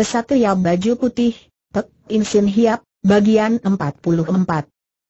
Kesatria baju putih, Pek Insin Hiap, bagian 44.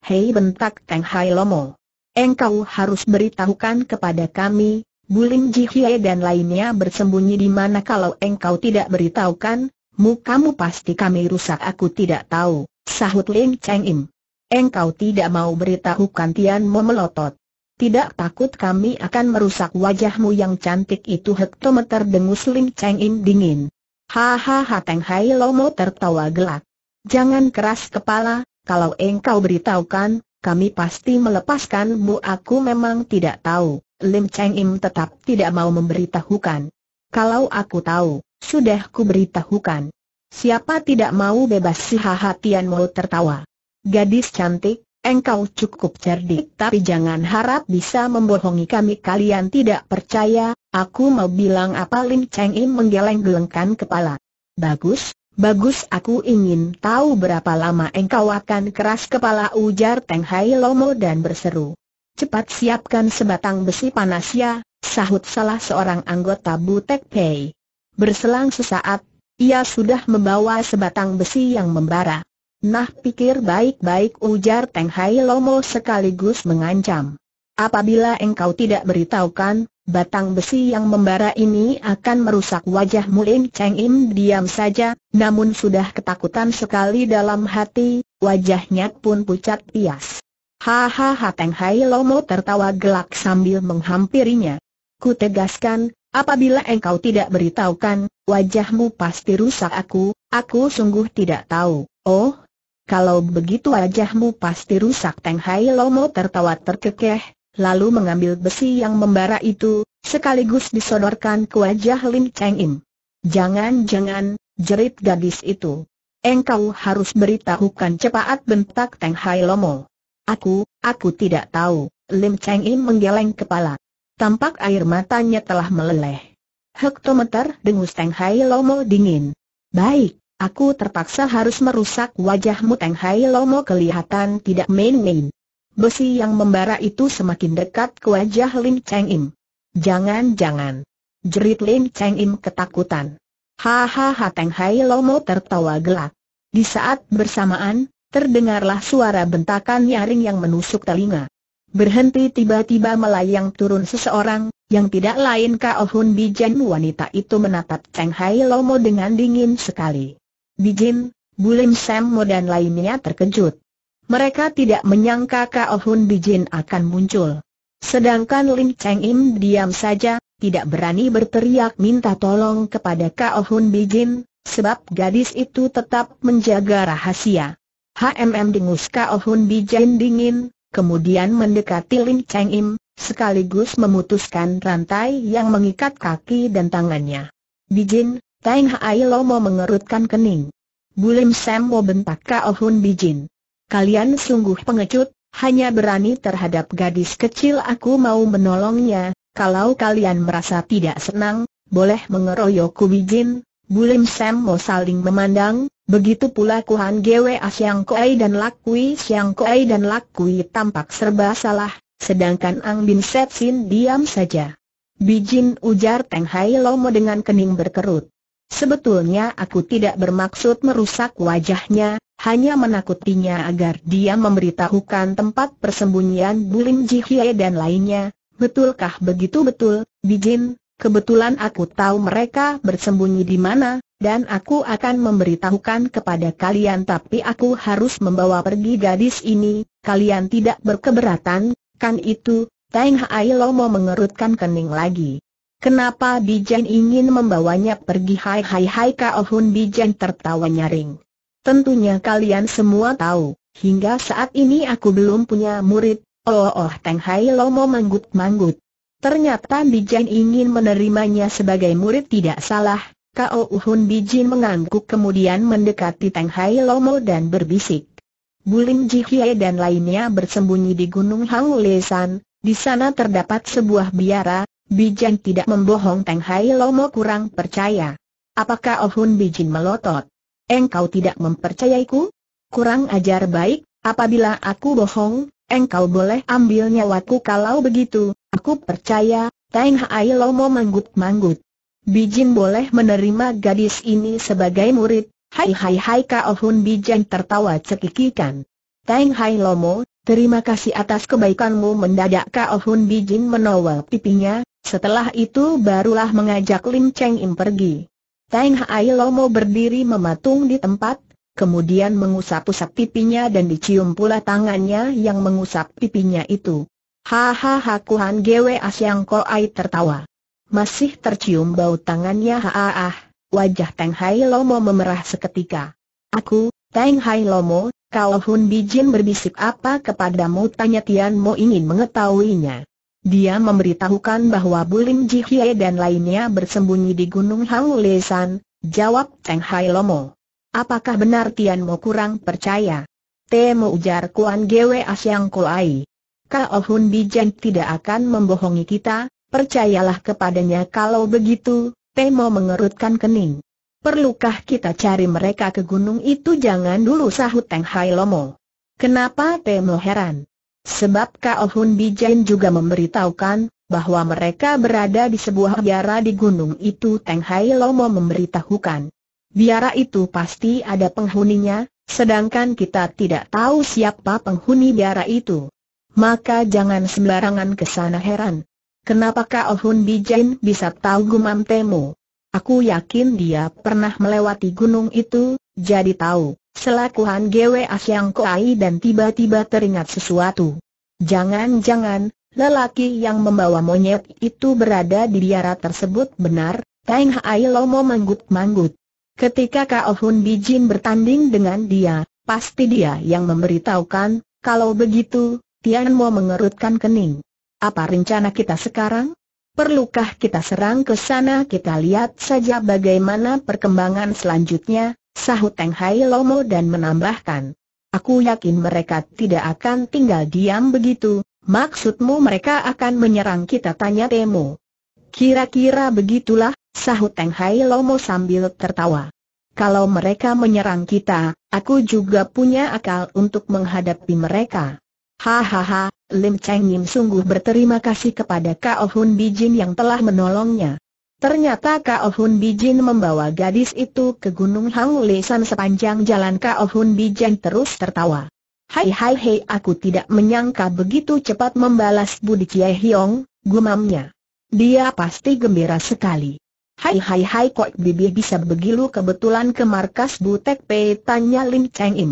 Hei bentak Kang Hai Lomo. Engkau harus beritahukan kepada kami, Bulim Jihye dan lainnya bersembunyi di mana kalau engkau tidak beritahukan, mukamu pasti kami rusak aku tidak tahu, sahut Ling Cheng Im. Engkau tidak mau beritahukan Tian Mo melotot. Tidak takut kami akan merusak wajahmu yang cantik itu hektometer dengus Ling Cheng Im dingin. Hahaha Teng Hai Lomo tertawa gelak. Jangan keras kepala, kalau engkau beritahukan, kami pasti melepaskanmu aku memang tidak tahu. Lim Cheng Im tetap tidak mau memberitahukan. Kalau aku tahu, sudah ku beritahukan. Siapa tidak mau bebas si Hahatian mau tertawa. Gadis cantik, Engkau cukup cerdik tapi jangan harap bisa membohongi kami kalian tidak percaya, aku mau bilang apa Lim Cheng Im menggeleng-gelengkan kepala. Bagus, bagus aku ingin tahu berapa lama engkau akan keras kepala ujar Teng Hai Lomo dan berseru. Cepat siapkan sebatang besi panas ya, sahut salah seorang anggota Butek Pei. Berselang sesaat, ia sudah membawa sebatang besi yang membara. Nah pikir baik-baik ujar Teng Hai Lomo sekaligus mengancam. Apabila engkau tidak beritahukan, batang besi yang membara ini akan merusak wajahmu Mulim Cheng Im diam saja, namun sudah ketakutan sekali dalam hati, wajahnya pun pucat pias. Hahaha Teng Hai Lomo tertawa gelak sambil menghampirinya. Ku tegaskan, apabila engkau tidak beritahukan, wajahmu pasti rusak aku, aku sungguh tidak tahu. Oh, kalau begitu wajahmu pasti rusak Teng Hai Lomo tertawa terkekeh, lalu mengambil besi yang membara itu, sekaligus disodorkan ke wajah Lim Cheng Im. Jangan-jangan, jerit gadis itu. Engkau harus beritahukan cepat bentak Teng Hai Lomo. Aku, aku tidak tahu, Lim Cheng Im menggeleng kepala. Tampak air matanya telah meleleh. Hektometer dengus Teng Hai Lomo dingin. Baik, Aku terpaksa harus merusak wajahmu Teng Hai Lomo kelihatan tidak main-main. Besi yang membara itu semakin dekat ke wajah Lin Cheng Im. Jangan-jangan. Jerit Lin Cheng Im ketakutan. Hahaha Teng Hai Lomo tertawa gelak. Di saat bersamaan, terdengarlah suara bentakan nyaring yang menusuk telinga. Berhenti tiba-tiba melayang turun seseorang, yang tidak lain Kao oh Hun Bijan wanita itu menatap Cheng Hai Lomo dengan dingin sekali. Bijin, Bulim Semmo dan lainnya terkejut. Mereka tidak menyangka Kao Hun Bijin akan muncul. Sedangkan Lin Cheng Im diam saja, tidak berani berteriak minta tolong kepada Kao Hun Bijin, sebab gadis itu tetap menjaga rahasia. HMM dengus Kao Hun Bijin dingin, kemudian mendekati Lin Cheng Im, sekaligus memutuskan rantai yang mengikat kaki dan tangannya. Bijin, Teng Hai mau mengerutkan kening. Bulim Sam mau bentak Kao oh Hun Bijin. Kalian sungguh pengecut, hanya berani terhadap gadis kecil aku mau menolongnya, kalau kalian merasa tidak senang, boleh mengeroyokku Bijin. Bulim Sam mau saling memandang, begitu pula Kuhan Gwe Asiang ah Koei dan Lakui Siang Koei dan Lakui tampak serba salah, sedangkan Ang Bin Setsin diam saja. Bijin ujar Teng Hai Lomo dengan kening berkerut. Sebetulnya aku tidak bermaksud merusak wajahnya, hanya menakutinya agar dia memberitahukan tempat persembunyian Bulim Jihye dan lainnya. Betulkah begitu betul, Bijin? Kebetulan aku tahu mereka bersembunyi di mana, dan aku akan memberitahukan kepada kalian tapi aku harus membawa pergi gadis ini, kalian tidak berkeberatan, kan itu, Teng Hai Lomo mengerutkan kening lagi. Kenapa Bijan ingin membawanya pergi hai hai hai Kao Hun Bijan tertawa nyaring. Tentunya kalian semua tahu, hingga saat ini aku belum punya murid, oh oh Teng Hai Lomo manggut-manggut. Ternyata Bijan ingin menerimanya sebagai murid tidak salah, Kao Hun Bijin mengangguk kemudian mendekati Teng Hai Lomo dan berbisik. Bulim Jihye dan lainnya bersembunyi di Gunung Hang Lesan, di sana terdapat sebuah biara, Bijan tidak membohong Teng Hai Lomo kurang percaya. Apakah Ohun Hun Bijin melotot? Engkau tidak mempercayaiku? Kurang ajar baik, apabila aku bohong, engkau boleh ambil nyawaku kalau begitu, aku percaya, Teng Hai Lomo manggut-manggut. Bijin boleh menerima gadis ini sebagai murid, hai hai hai Kak Ohun Bijan tertawa cekikikan. Teng Hai Lomo, terima kasih atas kebaikanmu mendadak Kak Ohun Bijin menowel pipinya, setelah itu barulah mengajak Lim Cheng Im pergi. Teng Hai Lomo berdiri mematung di tempat, kemudian mengusap-usap pipinya dan dicium pula tangannya yang mengusap pipinya itu. Hahaha Kuhan Gwe Asyang Ai tertawa. Masih tercium bau tangannya haa wajah Tang Hai Lomo memerah seketika. Aku, Tang Hai Lomo, kau Hun Bijin berbisik apa kepadamu tanya Tian Mo ingin mengetahuinya. Dia memberitahukan bahwa Bulim Jihye dan lainnya bersembunyi di Gunung Haulesan, jawab Cheng Hai Lomo. Apakah benar Tian Mo kurang percaya? Temu ujar Kuan Gwe Asyang Koai. Kao oh Hun Bijan tidak akan membohongi kita, percayalah kepadanya kalau begitu, Temo mengerutkan kening. Perlukah kita cari mereka ke gunung itu jangan dulu sahut Teng Hai Lomo. Kenapa Temo heran? Sebab Kao Hun Bijen juga memberitahukan, bahwa mereka berada di sebuah biara di gunung itu Teng Hai Lomo memberitahukan. Biara itu pasti ada penghuninya, sedangkan kita tidak tahu siapa penghuni biara itu. Maka jangan sembarangan ke sana heran. Kenapa Kao Hun Bijen bisa tahu gumam temu? Aku yakin dia pernah melewati gunung itu, jadi tahu. Selaku Han Gwe Asyang Koai dan tiba-tiba teringat sesuatu. Jangan-jangan, lelaki yang membawa monyet itu berada di biara tersebut benar, Teng Hai Lomo manggut-manggut. Ketika Kao Hun Bijin bertanding dengan dia, pasti dia yang memberitahukan, kalau begitu, Tian Mo mengerutkan kening. Apa rencana kita sekarang? Perlukah kita serang ke sana kita lihat saja bagaimana perkembangan selanjutnya, Sahut Teng Hai Lomo dan menambahkan. Aku yakin mereka tidak akan tinggal diam begitu, maksudmu mereka akan menyerang kita tanya Temo. Kira-kira begitulah, sahut Teng Hai Lomo sambil tertawa. Kalau mereka menyerang kita, aku juga punya akal untuk menghadapi mereka. Hahaha, Lim Cheng Yim sungguh berterima kasih kepada Kao oh Hun Bijin yang telah menolongnya. Ternyata Kao Hun Bijin membawa gadis itu ke Gunung Hang Lesan sepanjang jalan Kao Hun Bijin terus tertawa. Hai hai hai aku tidak menyangka begitu cepat membalas Budi Cie Hiong, gumamnya. Dia pasti gembira sekali. Hai hai hai kok bibi bisa begilu kebetulan ke markas Butek P tanya Lim Cheng Im.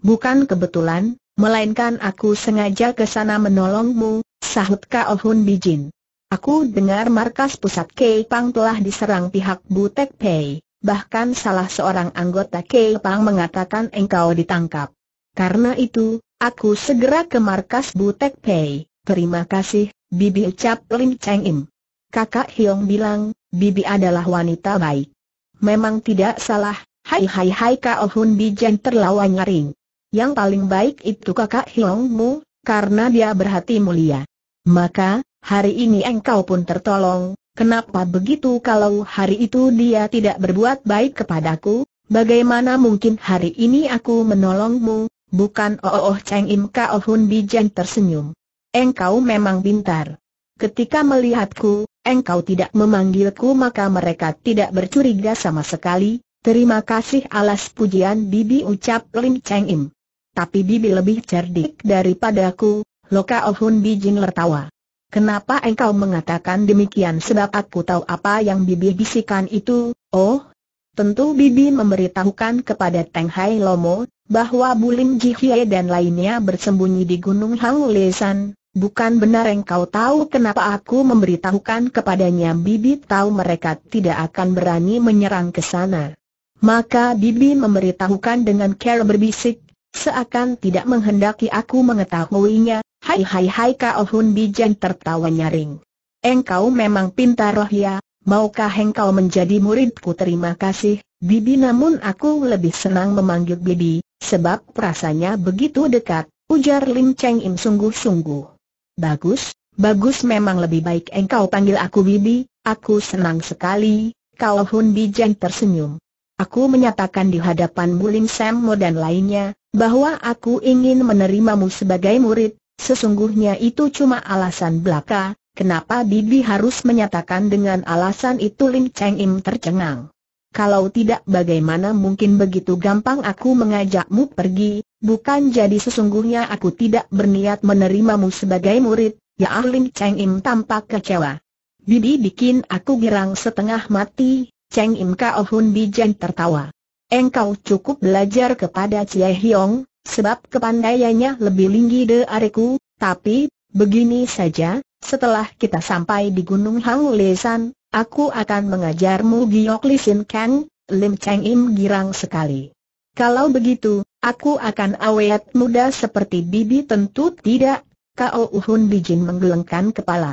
Bukan kebetulan, melainkan aku sengaja ke sana menolongmu, sahut Kao Hun Bijin. Aku dengar markas pusat Keipang telah diserang pihak Butek Pei. Bahkan salah seorang anggota Keipang mengatakan engkau ditangkap. Karena itu, aku segera ke markas Butek Pei. Terima kasih, Bibi ucap Lim Cheng Im. Kakak Hiong bilang, Bibi adalah wanita baik. Memang tidak salah, hai hai hai Kao oh Hun Bijan terlalu nyaring. Yang paling baik itu kakak Hiongmu, karena dia berhati mulia. Maka, hari ini engkau pun tertolong, kenapa begitu kalau hari itu dia tidak berbuat baik kepadaku, bagaimana mungkin hari ini aku menolongmu, bukan Oh Oh Cheng Im Kao Hun Bijan tersenyum. Engkau memang pintar. Ketika melihatku, engkau tidak memanggilku maka mereka tidak bercuriga sama sekali, terima kasih alas pujian Bibi ucap Lim Cheng Im. Tapi Bibi lebih cerdik daripada aku, Loka Oh Hun Bijin tertawa. Kenapa engkau mengatakan demikian sebab aku tahu apa yang Bibi bisikan itu, oh? Tentu Bibi memberitahukan kepada Teng Hai Lomo, bahwa Bulim Ji Hye dan lainnya bersembunyi di Gunung Lesan. Bukan benar engkau tahu kenapa aku memberitahukan kepadanya Bibi tahu mereka tidak akan berani menyerang ke sana. Maka Bibi memberitahukan dengan care berbisik, seakan tidak menghendaki aku mengetahuinya, Hai hai hai Kao Hun Bijan tertawa nyaring. Engkau memang pintar roh ya, maukah engkau menjadi muridku terima kasih, Bibi namun aku lebih senang memanggil Bibi, sebab rasanya begitu dekat, ujar Lim Cheng Im sungguh-sungguh. Bagus, bagus memang lebih baik engkau panggil aku Bibi, aku senang sekali, Kao Hun Bijan tersenyum. Aku menyatakan di hadapan Bulim Sam dan lainnya, bahwa aku ingin menerimamu sebagai murid, Sesungguhnya itu cuma alasan belaka, kenapa Bibi harus menyatakan dengan alasan itu Lim Cheng Im tercengang. Kalau tidak bagaimana mungkin begitu gampang aku mengajakmu pergi, bukan jadi sesungguhnya aku tidak berniat menerimamu sebagai murid, ya ah Lim Cheng Im tampak kecewa. Bibi bikin aku girang setengah mati, Cheng Im Kao Hun Bijan tertawa. Engkau cukup belajar kepada Cie Hiong, Sebab kepandaiannya lebih tinggi areku, tapi, begini saja, setelah kita sampai di Gunung Hang Lesan, aku akan mengajarmu Giok Lisin Kang, Lim Cheng Im girang sekali. Kalau begitu, aku akan awet muda seperti bibi tentu tidak, Kau Uhun Bijin menggelengkan kepala.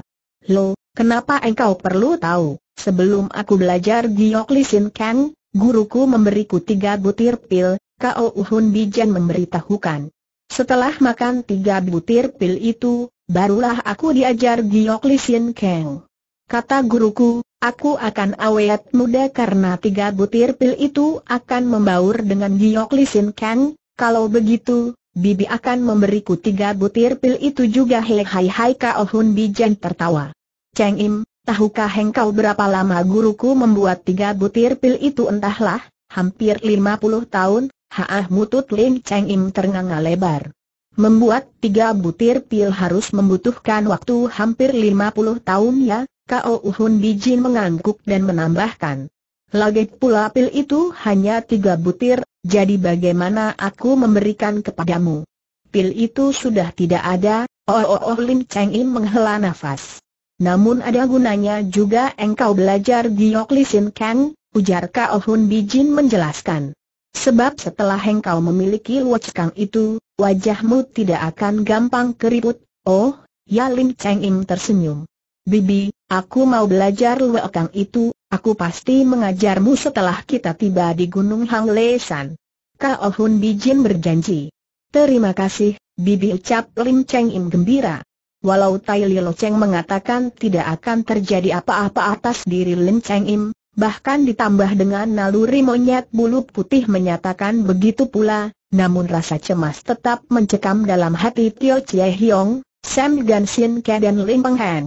Lo, kenapa engkau perlu tahu, sebelum aku belajar Giok Lisin Kang, guruku memberiku tiga butir pil, Kao Uhun Bijan memberitahukan. Setelah makan tiga butir pil itu, barulah aku diajar Giok Lisin Kang. Kata guruku, aku akan awet muda karena tiga butir pil itu akan membaur dengan Giok Lisin Kang. Kalau begitu, Bibi akan memberiku tiga butir pil itu juga hei hai hai Kao Hun Bijan tertawa. Cheng Im, tahukah engkau berapa lama guruku membuat tiga butir pil itu entahlah, hampir lima puluh tahun, Haah mutut Lim Cheng Im ternganga lebar. Membuat tiga butir pil harus membutuhkan waktu hampir 50 tahun ya, Kao Uhun Bijin mengangguk dan menambahkan. Lagi pula pil itu hanya tiga butir, jadi bagaimana aku memberikan kepadamu? Pil itu sudah tidak ada, oh oh oh Lim Cheng Im menghela nafas. Namun ada gunanya juga engkau belajar dioklisin Lisin Kang, ujar Kao Hun Bijin menjelaskan. Sebab setelah engkau memiliki wajikang itu, wajahmu tidak akan gampang keriput. Oh, Ya Lim Cheng Im tersenyum. Bibi, aku mau belajar wajikang itu, aku pasti mengajarmu setelah kita tiba di Gunung Hang Leisan. Kao Hun Bijin berjanji. Terima kasih, Bibi ucap Lim Cheng Im gembira. Walau Tai Lo Cheng mengatakan tidak akan terjadi apa-apa atas diri Lim Cheng Im, bahkan ditambah dengan naluri monyet bulu putih menyatakan begitu pula, namun rasa cemas tetap mencekam dalam hati Tio Chie Hiong, Sam Sin Ke dan Lim Peng Heng.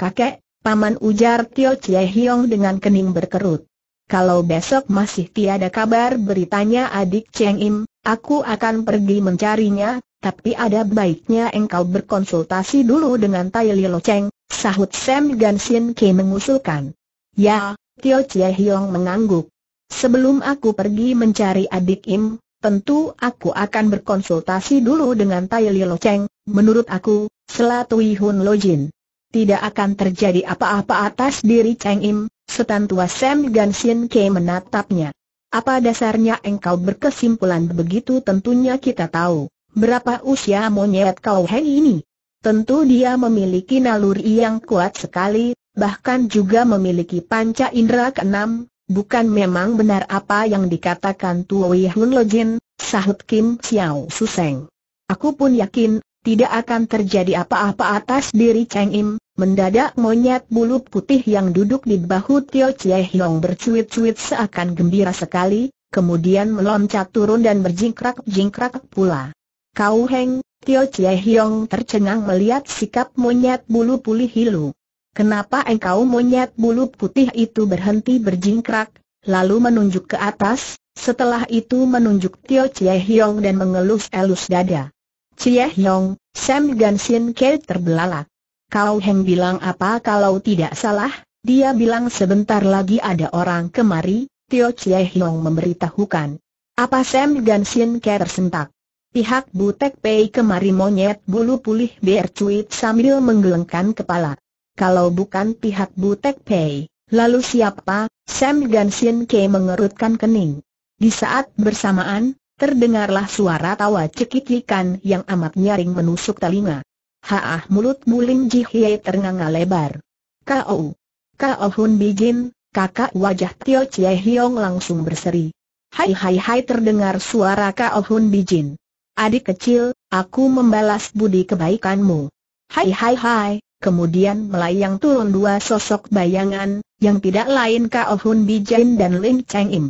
Kakek, paman ujar Tio Chie Hiong dengan kening berkerut. Kalau besok masih tiada kabar beritanya adik Cheng Im, aku akan pergi mencarinya, tapi ada baiknya engkau berkonsultasi dulu dengan Tai Lilo Cheng, sahut Sam Sin Ke mengusulkan. Ya, Tio Chie Hiong mengangguk. Sebelum aku pergi mencari adik Im, tentu aku akan berkonsultasi dulu dengan Tai Lo Cheng, menurut aku, Selatui Hun Lo Jin Tidak akan terjadi apa-apa atas diri Cheng Im, setan tua Sam Gan Sin Ke menatapnya. Apa dasarnya engkau berkesimpulan begitu tentunya kita tahu, berapa usia monyet kau Heng ini? Tentu dia memiliki naluri yang kuat sekali, bahkan juga memiliki panca indera keenam, bukan memang benar apa yang dikatakan Tuo Hun Lojin, sahut Kim Xiao Suseng. Aku pun yakin, tidak akan terjadi apa-apa atas diri Cheng Im, mendadak monyet bulu putih yang duduk di bahu Tio Chie Hiong bercuit-cuit seakan gembira sekali, kemudian meloncat turun dan berjingkrak-jingkrak pula. Kau Heng, Tio Chie Hiong tercengang melihat sikap monyet bulu pulih hilu. Kenapa engkau monyet bulu putih itu berhenti berjingkrak, lalu menunjuk ke atas, setelah itu menunjuk Tio Chie Hiong dan mengelus-elus dada. Chie Hiong, Sam Gansin Ke terbelalak. Kau Heng bilang apa kalau tidak salah, dia bilang sebentar lagi ada orang kemari, Tio Chie Hiong memberitahukan. Apa Sam Gansin Ke tersentak? Pihak Butek Pei kemari monyet bulu pulih cuit sambil menggelengkan kepala kalau bukan pihak Butek Pei. Lalu siapa? Sam Gansin Ke mengerutkan kening. Di saat bersamaan, terdengarlah suara tawa cekikikan yang amat nyaring menusuk telinga. Haah mulut Bulim Ji Hye ternganga lebar. Kau, kau Hun Bijin, kakak wajah Tio Chie Hiong langsung berseri. Hai hai hai terdengar suara Kak Hun Bijin. Adik kecil, aku membalas budi kebaikanmu. Hai hai hai, kemudian melayang turun dua sosok bayangan, yang tidak lain Kao Hun Bijen dan Lim Cheng Im.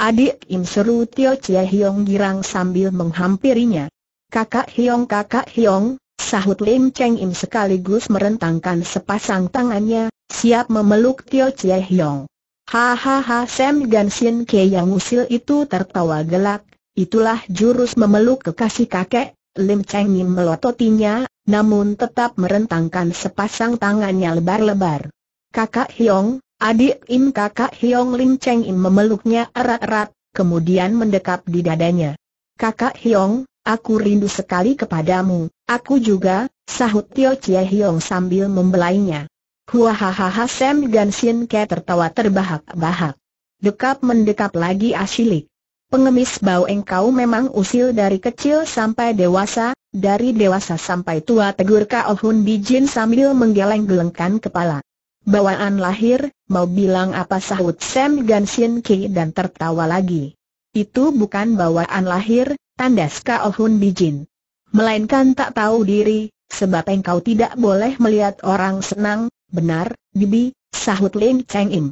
Adik Im seru Tio Chie Hiong girang sambil menghampirinya. Kakak Hiong kakak Hiong, sahut Lim Cheng Im sekaligus merentangkan sepasang tangannya, siap memeluk Tio Chie Hiong. Hahaha Sam Gansin Ke yang usil itu tertawa gelak, itulah jurus memeluk kekasih kakek, Lim Cheng Im melototinya, namun tetap merentangkan sepasang tangannya lebar-lebar. Kakak Hiong, adik Im kakak Hiong Lim Cheng Im memeluknya erat-erat, kemudian mendekap di dadanya. Kakak Hiong, aku rindu sekali kepadamu, aku juga, sahut Tio Chie Hiong sambil membelainya. Huahahaha Sam Sin Ke tertawa terbahak-bahak. Dekap mendekap lagi asilik. Pengemis bau engkau memang usil dari kecil sampai dewasa, dari dewasa sampai tua tegur Kao Hun Bijin sambil menggeleng-gelengkan kepala. Bawaan lahir, mau bilang apa sahut Sam Gansin Ki dan tertawa lagi. Itu bukan bawaan lahir, tandas Kao Hun Bijin. Melainkan tak tahu diri, sebab engkau tidak boleh melihat orang senang, benar, Bibi, sahut Lin Cheng Im.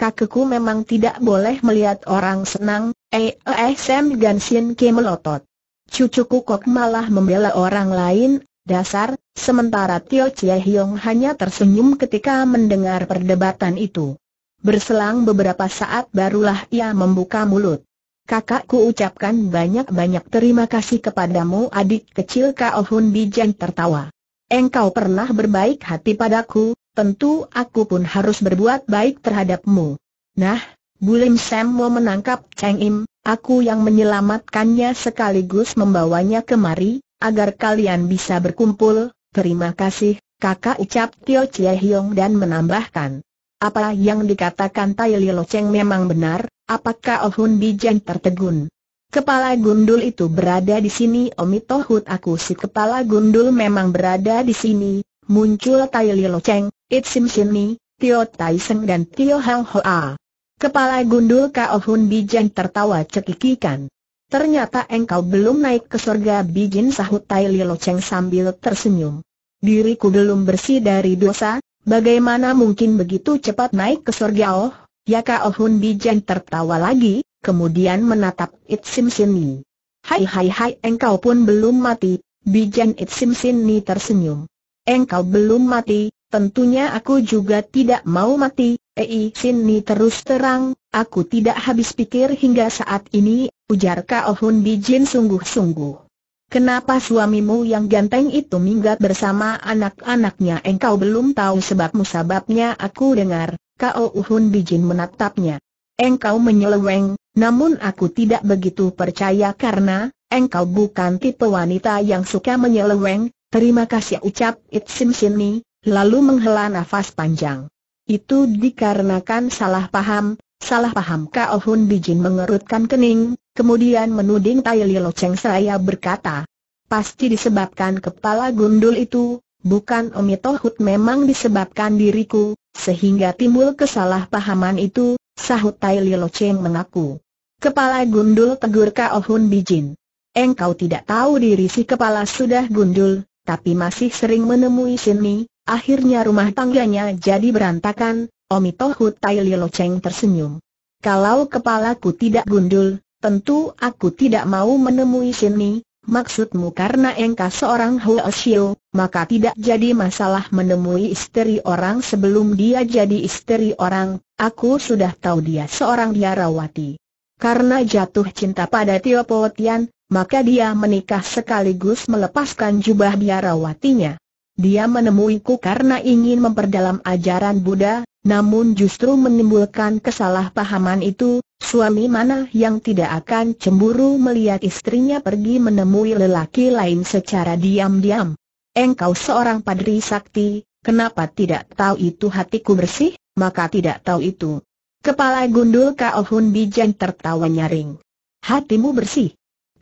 Kakekku memang tidak boleh melihat orang senang, eh eh, eh Sam Gansin Ki melotot. Cucuku kok malah membela orang lain, dasar, sementara Tio Chie Hiong hanya tersenyum ketika mendengar perdebatan itu. Berselang beberapa saat barulah ia membuka mulut. Kakakku ucapkan banyak-banyak terima kasih kepadamu adik kecil Kao Hun Bijan tertawa. Engkau pernah berbaik hati padaku, tentu aku pun harus berbuat baik terhadapmu. Nah, Bulim Sam mau menangkap Cheng Im, Aku yang menyelamatkannya sekaligus membawanya kemari, agar kalian bisa berkumpul, terima kasih, kakak ucap Tio Chie Hiong dan menambahkan. Apa yang dikatakan Tai Lilo Cheng memang benar, apakah Oh Hun Bijan tertegun? Kepala gundul itu berada di sini Omi Tohut aku si kepala gundul memang berada di sini, muncul Tai Lilo Cheng, It Sim Sini, Tio Tai Seng dan Tio Hang Hoa. Kepala gundul Kaohun Bijan tertawa cekikikan. Ternyata engkau belum naik ke surga Bijin sahut Tai Lilo Cheng sambil tersenyum. Diriku belum bersih dari dosa, bagaimana mungkin begitu cepat naik ke surga oh? Ya Kaohun Bijan tertawa lagi, kemudian menatap It Sim Ni. Hai hai hai engkau pun belum mati, Bijan It Sim Ni tersenyum. Engkau belum mati, tentunya aku juga tidak mau mati, Ei Sini terus terang, aku tidak habis pikir hingga saat ini, ujar Kao oh Hun Bijin sungguh-sungguh. Kenapa suamimu yang ganteng itu minggat bersama anak-anaknya engkau belum tahu sebab musababnya aku dengar, Kao oh Hun Bijin menatapnya. Engkau menyeleweng, namun aku tidak begitu percaya karena, engkau bukan tipe wanita yang suka menyeleweng, terima kasih ucap It Sim Sini, lalu menghela nafas panjang. Itu dikarenakan salah paham, salah paham Kao Hun Bijin mengerutkan kening, kemudian menuding Tai Lo Cheng Seraya berkata, Pasti disebabkan kepala gundul itu, bukan Omi Tohut memang disebabkan diriku, sehingga timbul kesalahpahaman itu, sahut Tai Lo Cheng mengaku. Kepala gundul tegur Kao Hun Bijin. Engkau tidak tahu diri si kepala sudah gundul, tapi masih sering menemui sini, Akhirnya rumah tangganya jadi berantakan, Omi Tohu Tai Lilo Cheng tersenyum. Kalau kepalaku tidak gundul, tentu aku tidak mau menemui sini, maksudmu karena engkau seorang Xiu, maka tidak jadi masalah menemui istri orang sebelum dia jadi istri orang, aku sudah tahu dia seorang biarawati. Karena jatuh cinta pada Tio Po Tian, maka dia menikah sekaligus melepaskan jubah biarawatinya. Dia menemuiku karena ingin memperdalam ajaran Buddha, namun justru menimbulkan kesalahpahaman itu, suami mana yang tidak akan cemburu melihat istrinya pergi menemui lelaki lain secara diam-diam. Engkau seorang padri sakti, kenapa tidak tahu itu hatiku bersih, maka tidak tahu itu. Kepala gundul Kaohun Hun Bijan tertawa nyaring. Hatimu bersih.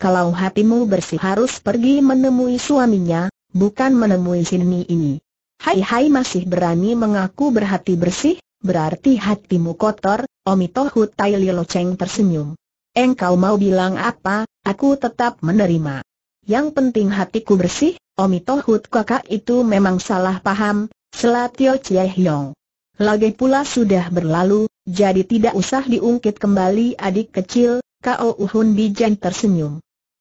Kalau hatimu bersih harus pergi menemui suaminya, bukan menemui sini ini. Hai hai masih berani mengaku berhati bersih, berarti hatimu kotor, Omito Tai Lilo Cheng tersenyum. Engkau mau bilang apa, aku tetap menerima. Yang penting hatiku bersih, Omito kakak itu memang salah paham, Selatio Chie Hiong. Lagi pula sudah berlalu, jadi tidak usah diungkit kembali adik kecil, Kau Uhun Bijan tersenyum.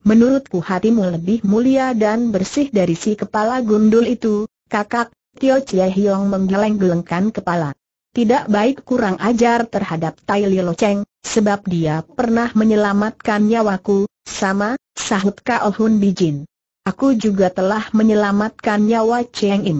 Menurutku hatimu lebih mulia dan bersih dari si kepala gundul itu, kakak, Tio Chie Hiong menggeleng-gelengkan kepala. Tidak baik kurang ajar terhadap Tai Lo Cheng, sebab dia pernah menyelamatkan nyawaku, sama, sahut Kao Hun Bijin. Aku juga telah menyelamatkan nyawa Cheng Im.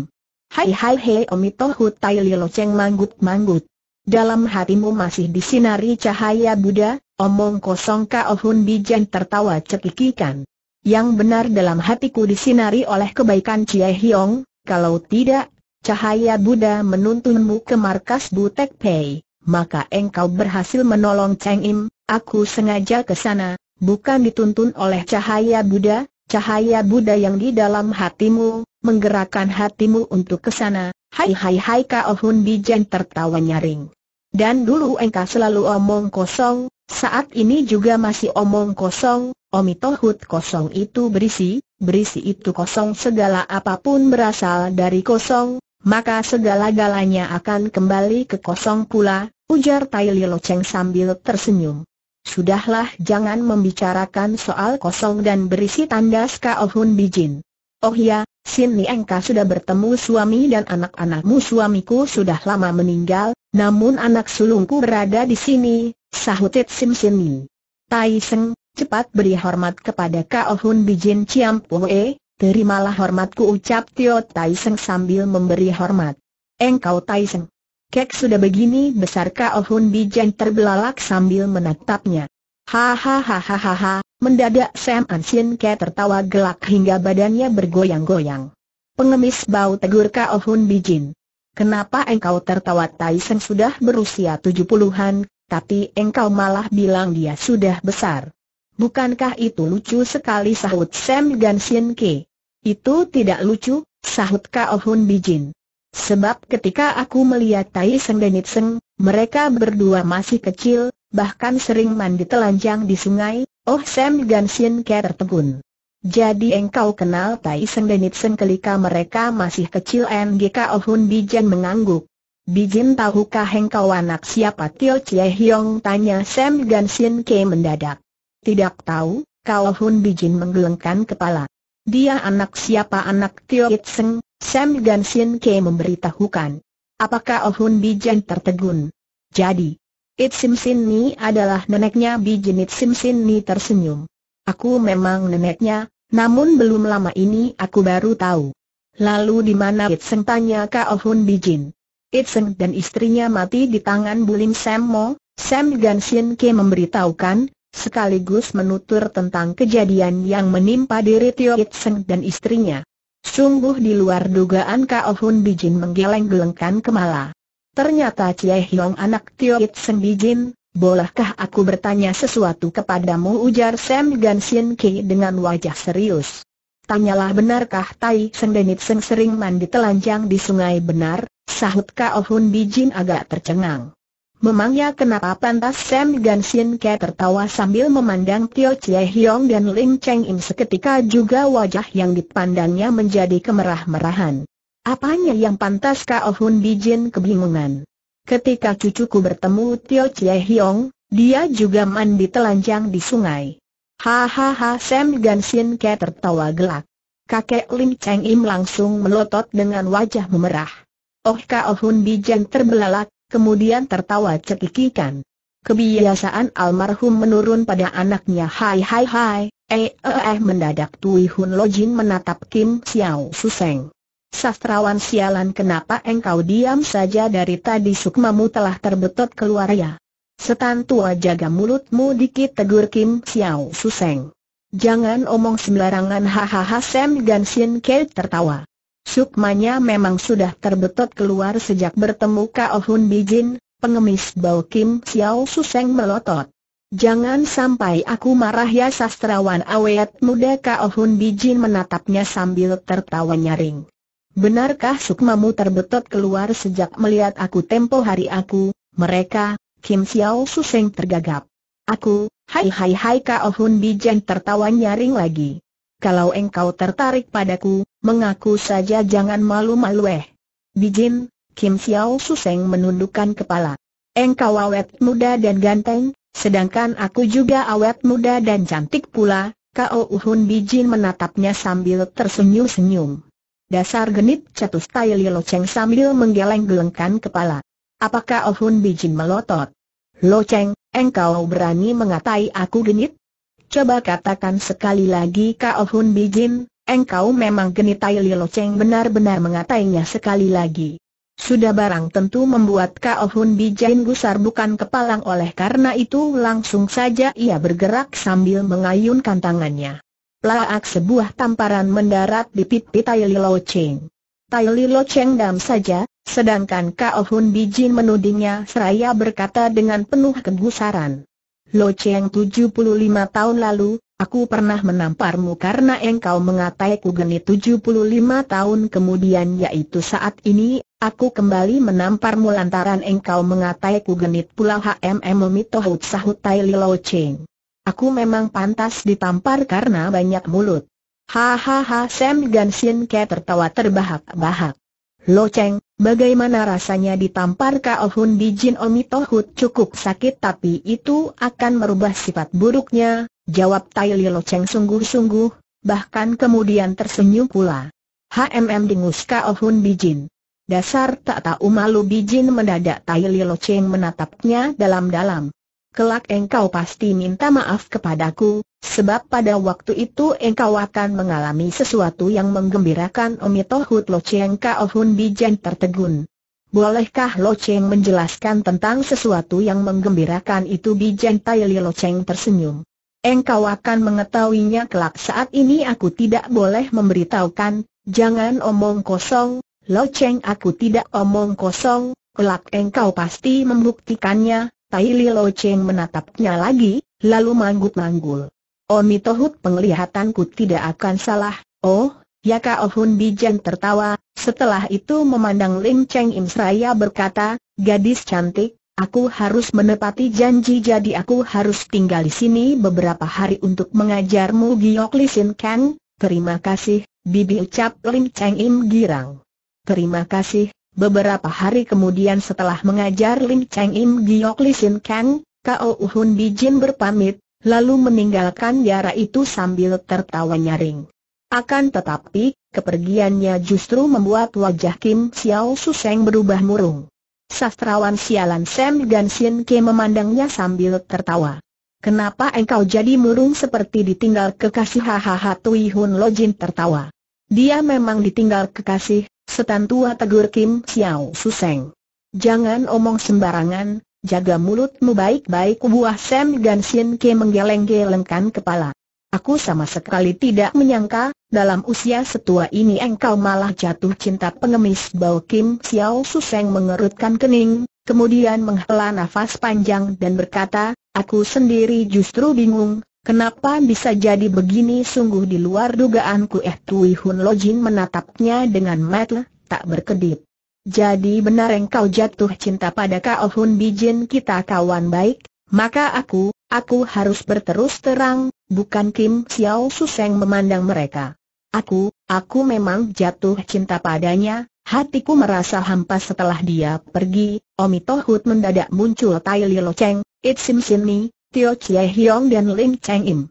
Hai hai hei Omitohu Tai Lo Cheng manggut-manggut dalam hatimu masih disinari cahaya Buddha, omong kosong Kao Hun Bijan tertawa cekikikan. Yang benar dalam hatiku disinari oleh kebaikan cia Hiong, kalau tidak, cahaya Buddha menuntunmu ke markas Butek Pei, maka engkau berhasil menolong Cheng Im, aku sengaja ke sana, bukan dituntun oleh cahaya Buddha, cahaya Buddha yang di dalam hatimu, menggerakkan hatimu untuk ke sana. Hai hai hai Kao Hun Bijan tertawa nyaring. Dan dulu engkau selalu omong kosong, saat ini juga masih omong kosong, omitohut kosong itu berisi, berisi itu kosong segala apapun berasal dari kosong, maka segala-galanya akan kembali ke kosong pula, ujar Tai Lo Cheng sambil tersenyum. Sudahlah jangan membicarakan soal kosong dan berisi tanda Kao Bijin. Oh ya, Sin Niangka sudah bertemu suami dan anak-anakmu suamiku sudah lama meninggal, namun anak sulungku berada di sini, sahutit Sim Ni. Tai Seng, cepat beri hormat kepada Kao Hun Bijin Chiam Pue, terimalah hormatku ucap Tio Tai Seng sambil memberi hormat. Engkau Tai Seng. Kek sudah begini besar Kao Hun Bijin terbelalak sambil menatapnya. Hahaha. Mendadak Sam Ansin Ke tertawa gelak hingga badannya bergoyang-goyang. Pengemis bau tegur Kao Hun Bijin. Kenapa engkau tertawa Tai Seng sudah berusia tujuh puluhan, tapi engkau malah bilang dia sudah besar. Bukankah itu lucu sekali sahut Sam Gansin Ke? Itu tidak lucu, sahut Kao Hun Bijin. Sebab ketika aku melihat Tai Seng dan It Seng, mereka berdua masih kecil, bahkan sering mandi telanjang di sungai, Oh Sam Ganshin Ke tertegun. Jadi engkau kenal Tai Seng Denit Seng kelika mereka masih kecil NGK Oh Hun Bijan mengangguk. Bijin tahukah engkau anak siapa Tio Chie Hyong tanya Sam Ganshin Ke mendadak. Tidak tahu, Kao oh Hun Bijin menggelengkan kepala. Dia anak siapa anak Tio It Seng, Sam Ganshin Ke memberitahukan. Apakah Oh Hun Bijan tertegun? Jadi, It ni adalah neneknya Simsin ni tersenyum. Aku memang neneknya, namun belum lama ini aku baru tahu. Lalu di mana It Seng tanya Oh Hun Bijin. It Seng dan istrinya mati di tangan Bulim Sam Mo, Sam Sin Ke memberitahukan, sekaligus menutur tentang kejadian yang menimpa diri Tio It Seng dan istrinya. Sungguh di luar dugaan Oh Hun Bijin menggeleng-gelengkan kemala. Ternyata Cie Hiong anak Tio It Sendijin, bolehkah aku bertanya sesuatu kepadamu ujar Sam Gan Sien Ki dengan wajah serius. Tanyalah benarkah Tai Seng Seng sering mandi telanjang di sungai benar, sahut Kao oh Hun Bijin agak tercengang. Memangnya kenapa pantas Sam Gan Sien Ke tertawa sambil memandang Tio Chie Hiong dan Ling Cheng Im seketika juga wajah yang dipandangnya menjadi kemerah-merahan. Apanya yang pantas Kao Hun Bijin kebingungan. Ketika cucuku bertemu Tio Chie Hyong, dia juga mandi telanjang di sungai. Hahaha Sam Gansin Ke tertawa gelak. Kakek Lim Cheng Im langsung melotot dengan wajah memerah. Oh Kao Hun Bijin terbelalak, kemudian tertawa cekikikan. Kebiasaan almarhum menurun pada anaknya Hai Hai Hai, eh eh eh mendadak Tui Hun Lojin menatap Kim Xiao Suseng. Sastrawan sialan kenapa engkau diam saja dari tadi sukmamu telah terbetot keluar ya? Setan tua jaga mulutmu dikit tegur Kim Xiao Suseng. Jangan omong sembarangan hahaha Sam dan Sin Kei tertawa. Sukmanya memang sudah terbetot keluar sejak bertemu Kao Hun Bijin, pengemis bau Kim Xiao Suseng melotot. Jangan sampai aku marah ya sastrawan awet muda Kao Hun Bijin menatapnya sambil tertawa nyaring. Benarkah sukmamu terbetot keluar sejak melihat aku tempo hari aku, mereka, Kim Xiao Suseng tergagap. Aku, hai hai hai Kao Hun Bijan tertawa nyaring lagi. Kalau engkau tertarik padaku, mengaku saja jangan malu-malu eh. Bijin, Kim Xiao Suseng menundukkan kepala. Engkau awet muda dan ganteng, sedangkan aku juga awet muda dan cantik pula, Kao Hun Bijin menatapnya sambil tersenyum-senyum. Dasar genit cetus Tai Lo Cheng sambil menggeleng-gelengkan kepala. Apakah Oh Hun Bijin melotot? Lo Cheng, engkau berani mengatai aku genit? Coba katakan sekali lagi ka oh Hun Bijin, engkau memang genit Tai Lo Cheng benar-benar mengatainya sekali lagi. Sudah barang tentu membuat ka oh Hun Bijin gusar bukan kepalang oleh karena itu langsung saja ia bergerak sambil mengayunkan tangannya. Laak sebuah tamparan mendarat di pipi Tai Li Lo Cheng. Tai Li Lo Cheng dam saja, sedangkan Kao Hun Bijin menudingnya seraya berkata dengan penuh kegusaran. Lo Cheng 75 tahun lalu, aku pernah menamparmu karena engkau mengataiku geni 75 tahun kemudian yaitu saat ini, aku kembali menamparmu lantaran engkau mengataiku genit pula HMM Mito sahut Tai Li Lo Cheng. Aku memang pantas ditampar karena banyak mulut. Hahaha Sam Gansin Ke tertawa terbahak-bahak. Lo Cheng, bagaimana rasanya ditampar Kao oh Hun di Jin Omi oh Tohut cukup sakit tapi itu akan merubah sifat buruknya, jawab Tai Li Lo Cheng sungguh-sungguh, bahkan kemudian tersenyum pula. HMM dengus Kao oh Hun di Jin. Dasar tak tahu malu Bijin mendadak Tai Li Lo Cheng menatapnya dalam-dalam kelak engkau pasti minta maaf kepadaku, sebab pada waktu itu engkau akan mengalami sesuatu yang menggembirakan Omitohut Lo Cheng Kao Hun tertegun. Bolehkah Lo Cheng menjelaskan tentang sesuatu yang menggembirakan itu Bijen Tai Li Lo Cheng tersenyum. Engkau akan mengetahuinya kelak saat ini aku tidak boleh memberitahukan, jangan omong kosong, Lo Cheng aku tidak omong kosong, kelak engkau pasti membuktikannya, Tai Li Lo Cheng menatapnya lagi, lalu manggut-manggul. Oni Tohut penglihatanku tidak akan salah, oh, ya Oh Hun Bijan tertawa, setelah itu memandang Lim Cheng Im Seraya berkata, gadis cantik, aku harus menepati janji jadi aku harus tinggal di sini beberapa hari untuk mengajarmu Giok Li Sin Kang, terima kasih, Bibi ucap Lim Cheng Im girang. Terima kasih, Beberapa hari kemudian setelah mengajar Lim Cheng Im Giok Li Sin Kang, Kao Uhun Jin berpamit, lalu meninggalkan biara itu sambil tertawa nyaring. Akan tetapi, kepergiannya justru membuat wajah Kim Xiao Su Seng berubah murung. Sastrawan sialan Sam dan Sin Ke memandangnya sambil tertawa. Kenapa engkau jadi murung seperti ditinggal kekasih hahaha Tui Hun Jin tertawa. Dia memang ditinggal kekasih, setan tua tegur Kim Xiao Suseng. Jangan omong sembarangan, jaga mulutmu baik-baik buah Sam dan Sin Ke menggeleng-gelengkan kepala. Aku sama sekali tidak menyangka, dalam usia setua ini engkau malah jatuh cinta pengemis bau Kim Xiao Suseng mengerutkan kening, kemudian menghela nafas panjang dan berkata, aku sendiri justru bingung, Kenapa bisa jadi begini sungguh di luar dugaanku eh Tui Hun Lojin menatapnya dengan metel, tak berkedip. Jadi benar engkau jatuh cinta pada Kao Hun Bijin kita kawan baik, maka aku, aku harus berterus terang, bukan Kim Xiao Suseng memandang mereka. Aku, aku memang jatuh cinta padanya, hatiku merasa hampa setelah dia pergi, Omi Tohut mendadak muncul Tai Lilo Cheng, it seems in me, Tio Chie Hiong dan Lim Cheng Im.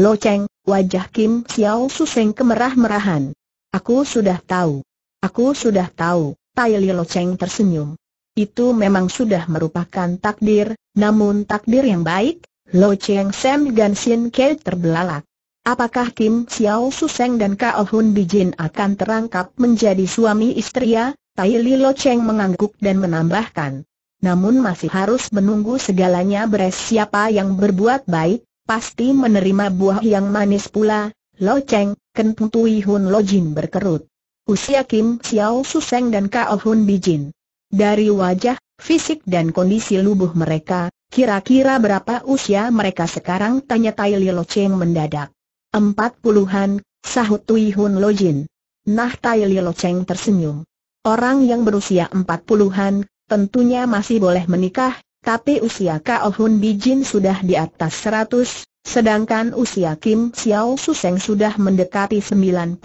Lo Cheng, wajah Kim Xiao Suseng kemerah-merahan. Aku sudah tahu. Aku sudah tahu, Tai Li Lo Cheng tersenyum. Itu memang sudah merupakan takdir, namun takdir yang baik, Lo Cheng Sam dan Sin Kei terbelalak. Apakah Kim Xiao Suseng dan Kao Hun Bijin akan terangkap menjadi suami istri ya? Tai Li Lo Cheng mengangguk dan menambahkan namun masih harus menunggu segalanya beres siapa yang berbuat baik, pasti menerima buah yang manis pula, Lo Cheng, Kentung Tui Hun Lo Jin berkerut. Usia Kim Xiao Suseng dan Kao oh Hun Bijin. Dari wajah, fisik dan kondisi lubuh mereka, kira-kira berapa usia mereka sekarang tanya Tai Li Lo Cheng mendadak. Empat puluhan, sahut Tui Hun Lo Jin. Nah Tai Li Lo Cheng tersenyum. Orang yang berusia empat puluhan, tentunya masih boleh menikah, tapi usia Kao Hun Bijin sudah di atas 100, sedangkan usia Kim Xiao Suseng sudah mendekati 90.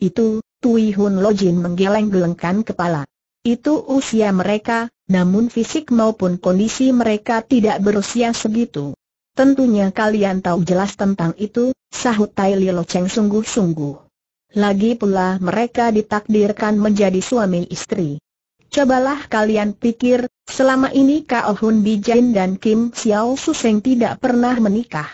Itu, Tui Hun Lo Jin menggeleng-gelengkan kepala. Itu usia mereka, namun fisik maupun kondisi mereka tidak berusia segitu. Tentunya kalian tahu jelas tentang itu, sahut Tai Lo Cheng sungguh-sungguh. Lagi pula mereka ditakdirkan menjadi suami istri. Cobalah kalian pikir, selama ini Kao Hun Bijain dan Kim Xiao Su Seng tidak pernah menikah.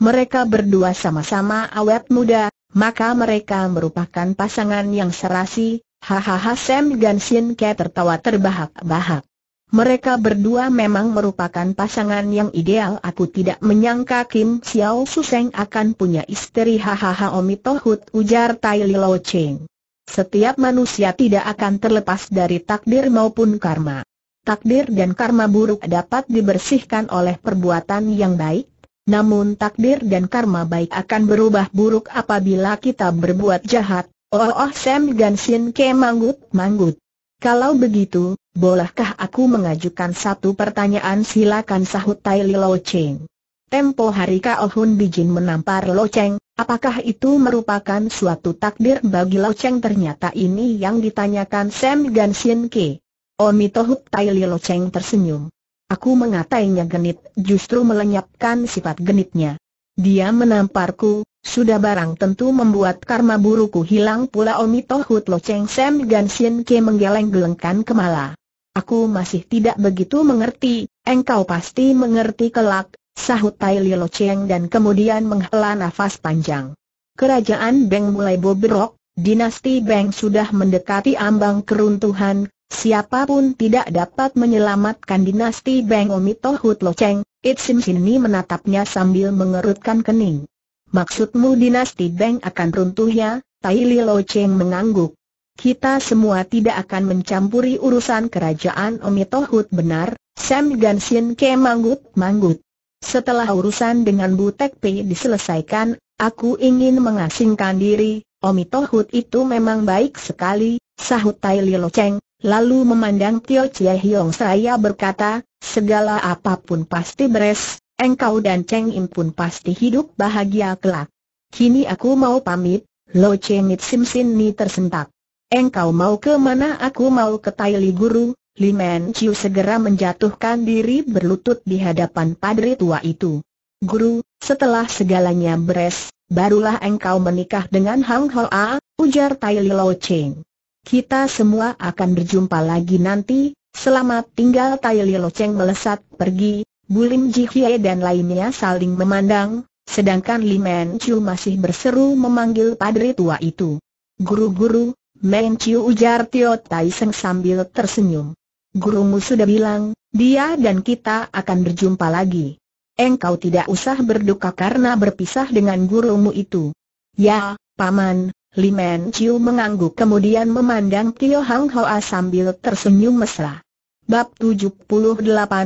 Mereka berdua sama-sama awet muda, maka mereka merupakan pasangan yang serasi, hahaha Sam Sin Ke tertawa terbahak-bahak. Mereka berdua memang merupakan pasangan yang ideal Aku tidak menyangka Kim Xiao Su Seng akan punya istri Hahaha Omi Tohut ujar Tai Lilo Cheng setiap manusia tidak akan terlepas dari takdir maupun karma. Takdir dan karma buruk dapat dibersihkan oleh perbuatan yang baik, namun takdir dan karma baik akan berubah buruk apabila kita berbuat jahat. Oh, oh Sam Gansin, ke manggut, manggut. Kalau begitu, bolehkah aku mengajukan satu pertanyaan silakan sahut Tai Lilo Cheng. Tempo hari Kao Hun Bijin menampar Lo Cheng, apakah itu merupakan suatu takdir bagi Lo Cheng ternyata ini yang ditanyakan Sam Ganshin Ke. Omitohuk oh, Li Lo Cheng tersenyum. Aku mengatainya genit, justru melenyapkan sifat genitnya. Dia menamparku, sudah barang tentu membuat karma buruku hilang pula Omitohut oh, Lo Cheng Sam Ganshin Ke menggeleng-gelengkan kemala. Aku masih tidak begitu mengerti, engkau pasti mengerti kelak, Sahut Tai Lo Cheng dan kemudian menghela nafas panjang. Kerajaan Beng mulai bobrok, dinasti Beng sudah mendekati ambang keruntuhan, siapapun tidak dapat menyelamatkan dinasti Beng Omito Tohut Lo Cheng, It Sim Sini menatapnya sambil mengerutkan kening. Maksudmu dinasti Beng akan runtuh ya? Tai Lilo Cheng mengangguk. Kita semua tidak akan mencampuri urusan kerajaan Tohut benar, Sam Gansin ke manggut-manggut. Setelah urusan dengan Butek P diselesaikan, aku ingin mengasingkan diri, Omi itu memang baik sekali, sahut Tai Lo Cheng, lalu memandang Tio Chie Hiong saya berkata, segala apapun pasti beres, engkau dan Cheng Im pun pasti hidup bahagia kelak. Kini aku mau pamit, Lo Cheng It Sim Sin Ni tersentak. Engkau mau ke mana aku mau ke Taili Guru, Li Men Chiu segera menjatuhkan diri berlutut di hadapan padri tua itu. Guru, setelah segalanya beres, barulah engkau menikah dengan Hang Ho A, ujar Tai Lo Cheng. Kita semua akan berjumpa lagi nanti, selamat tinggal Tai Lo Cheng melesat pergi, Bulim Ji Hye dan lainnya saling memandang, sedangkan Li Men Chiu masih berseru memanggil padri tua itu. Guru-guru, Men Chiu ujar Tio Tai Seng sambil tersenyum gurumu sudah bilang, dia dan kita akan berjumpa lagi. Engkau tidak usah berduka karena berpisah dengan gurumu itu. Ya, Paman, Limen Chiu mengangguk kemudian memandang Tio Hang Hoa sambil tersenyum mesra. Bab 78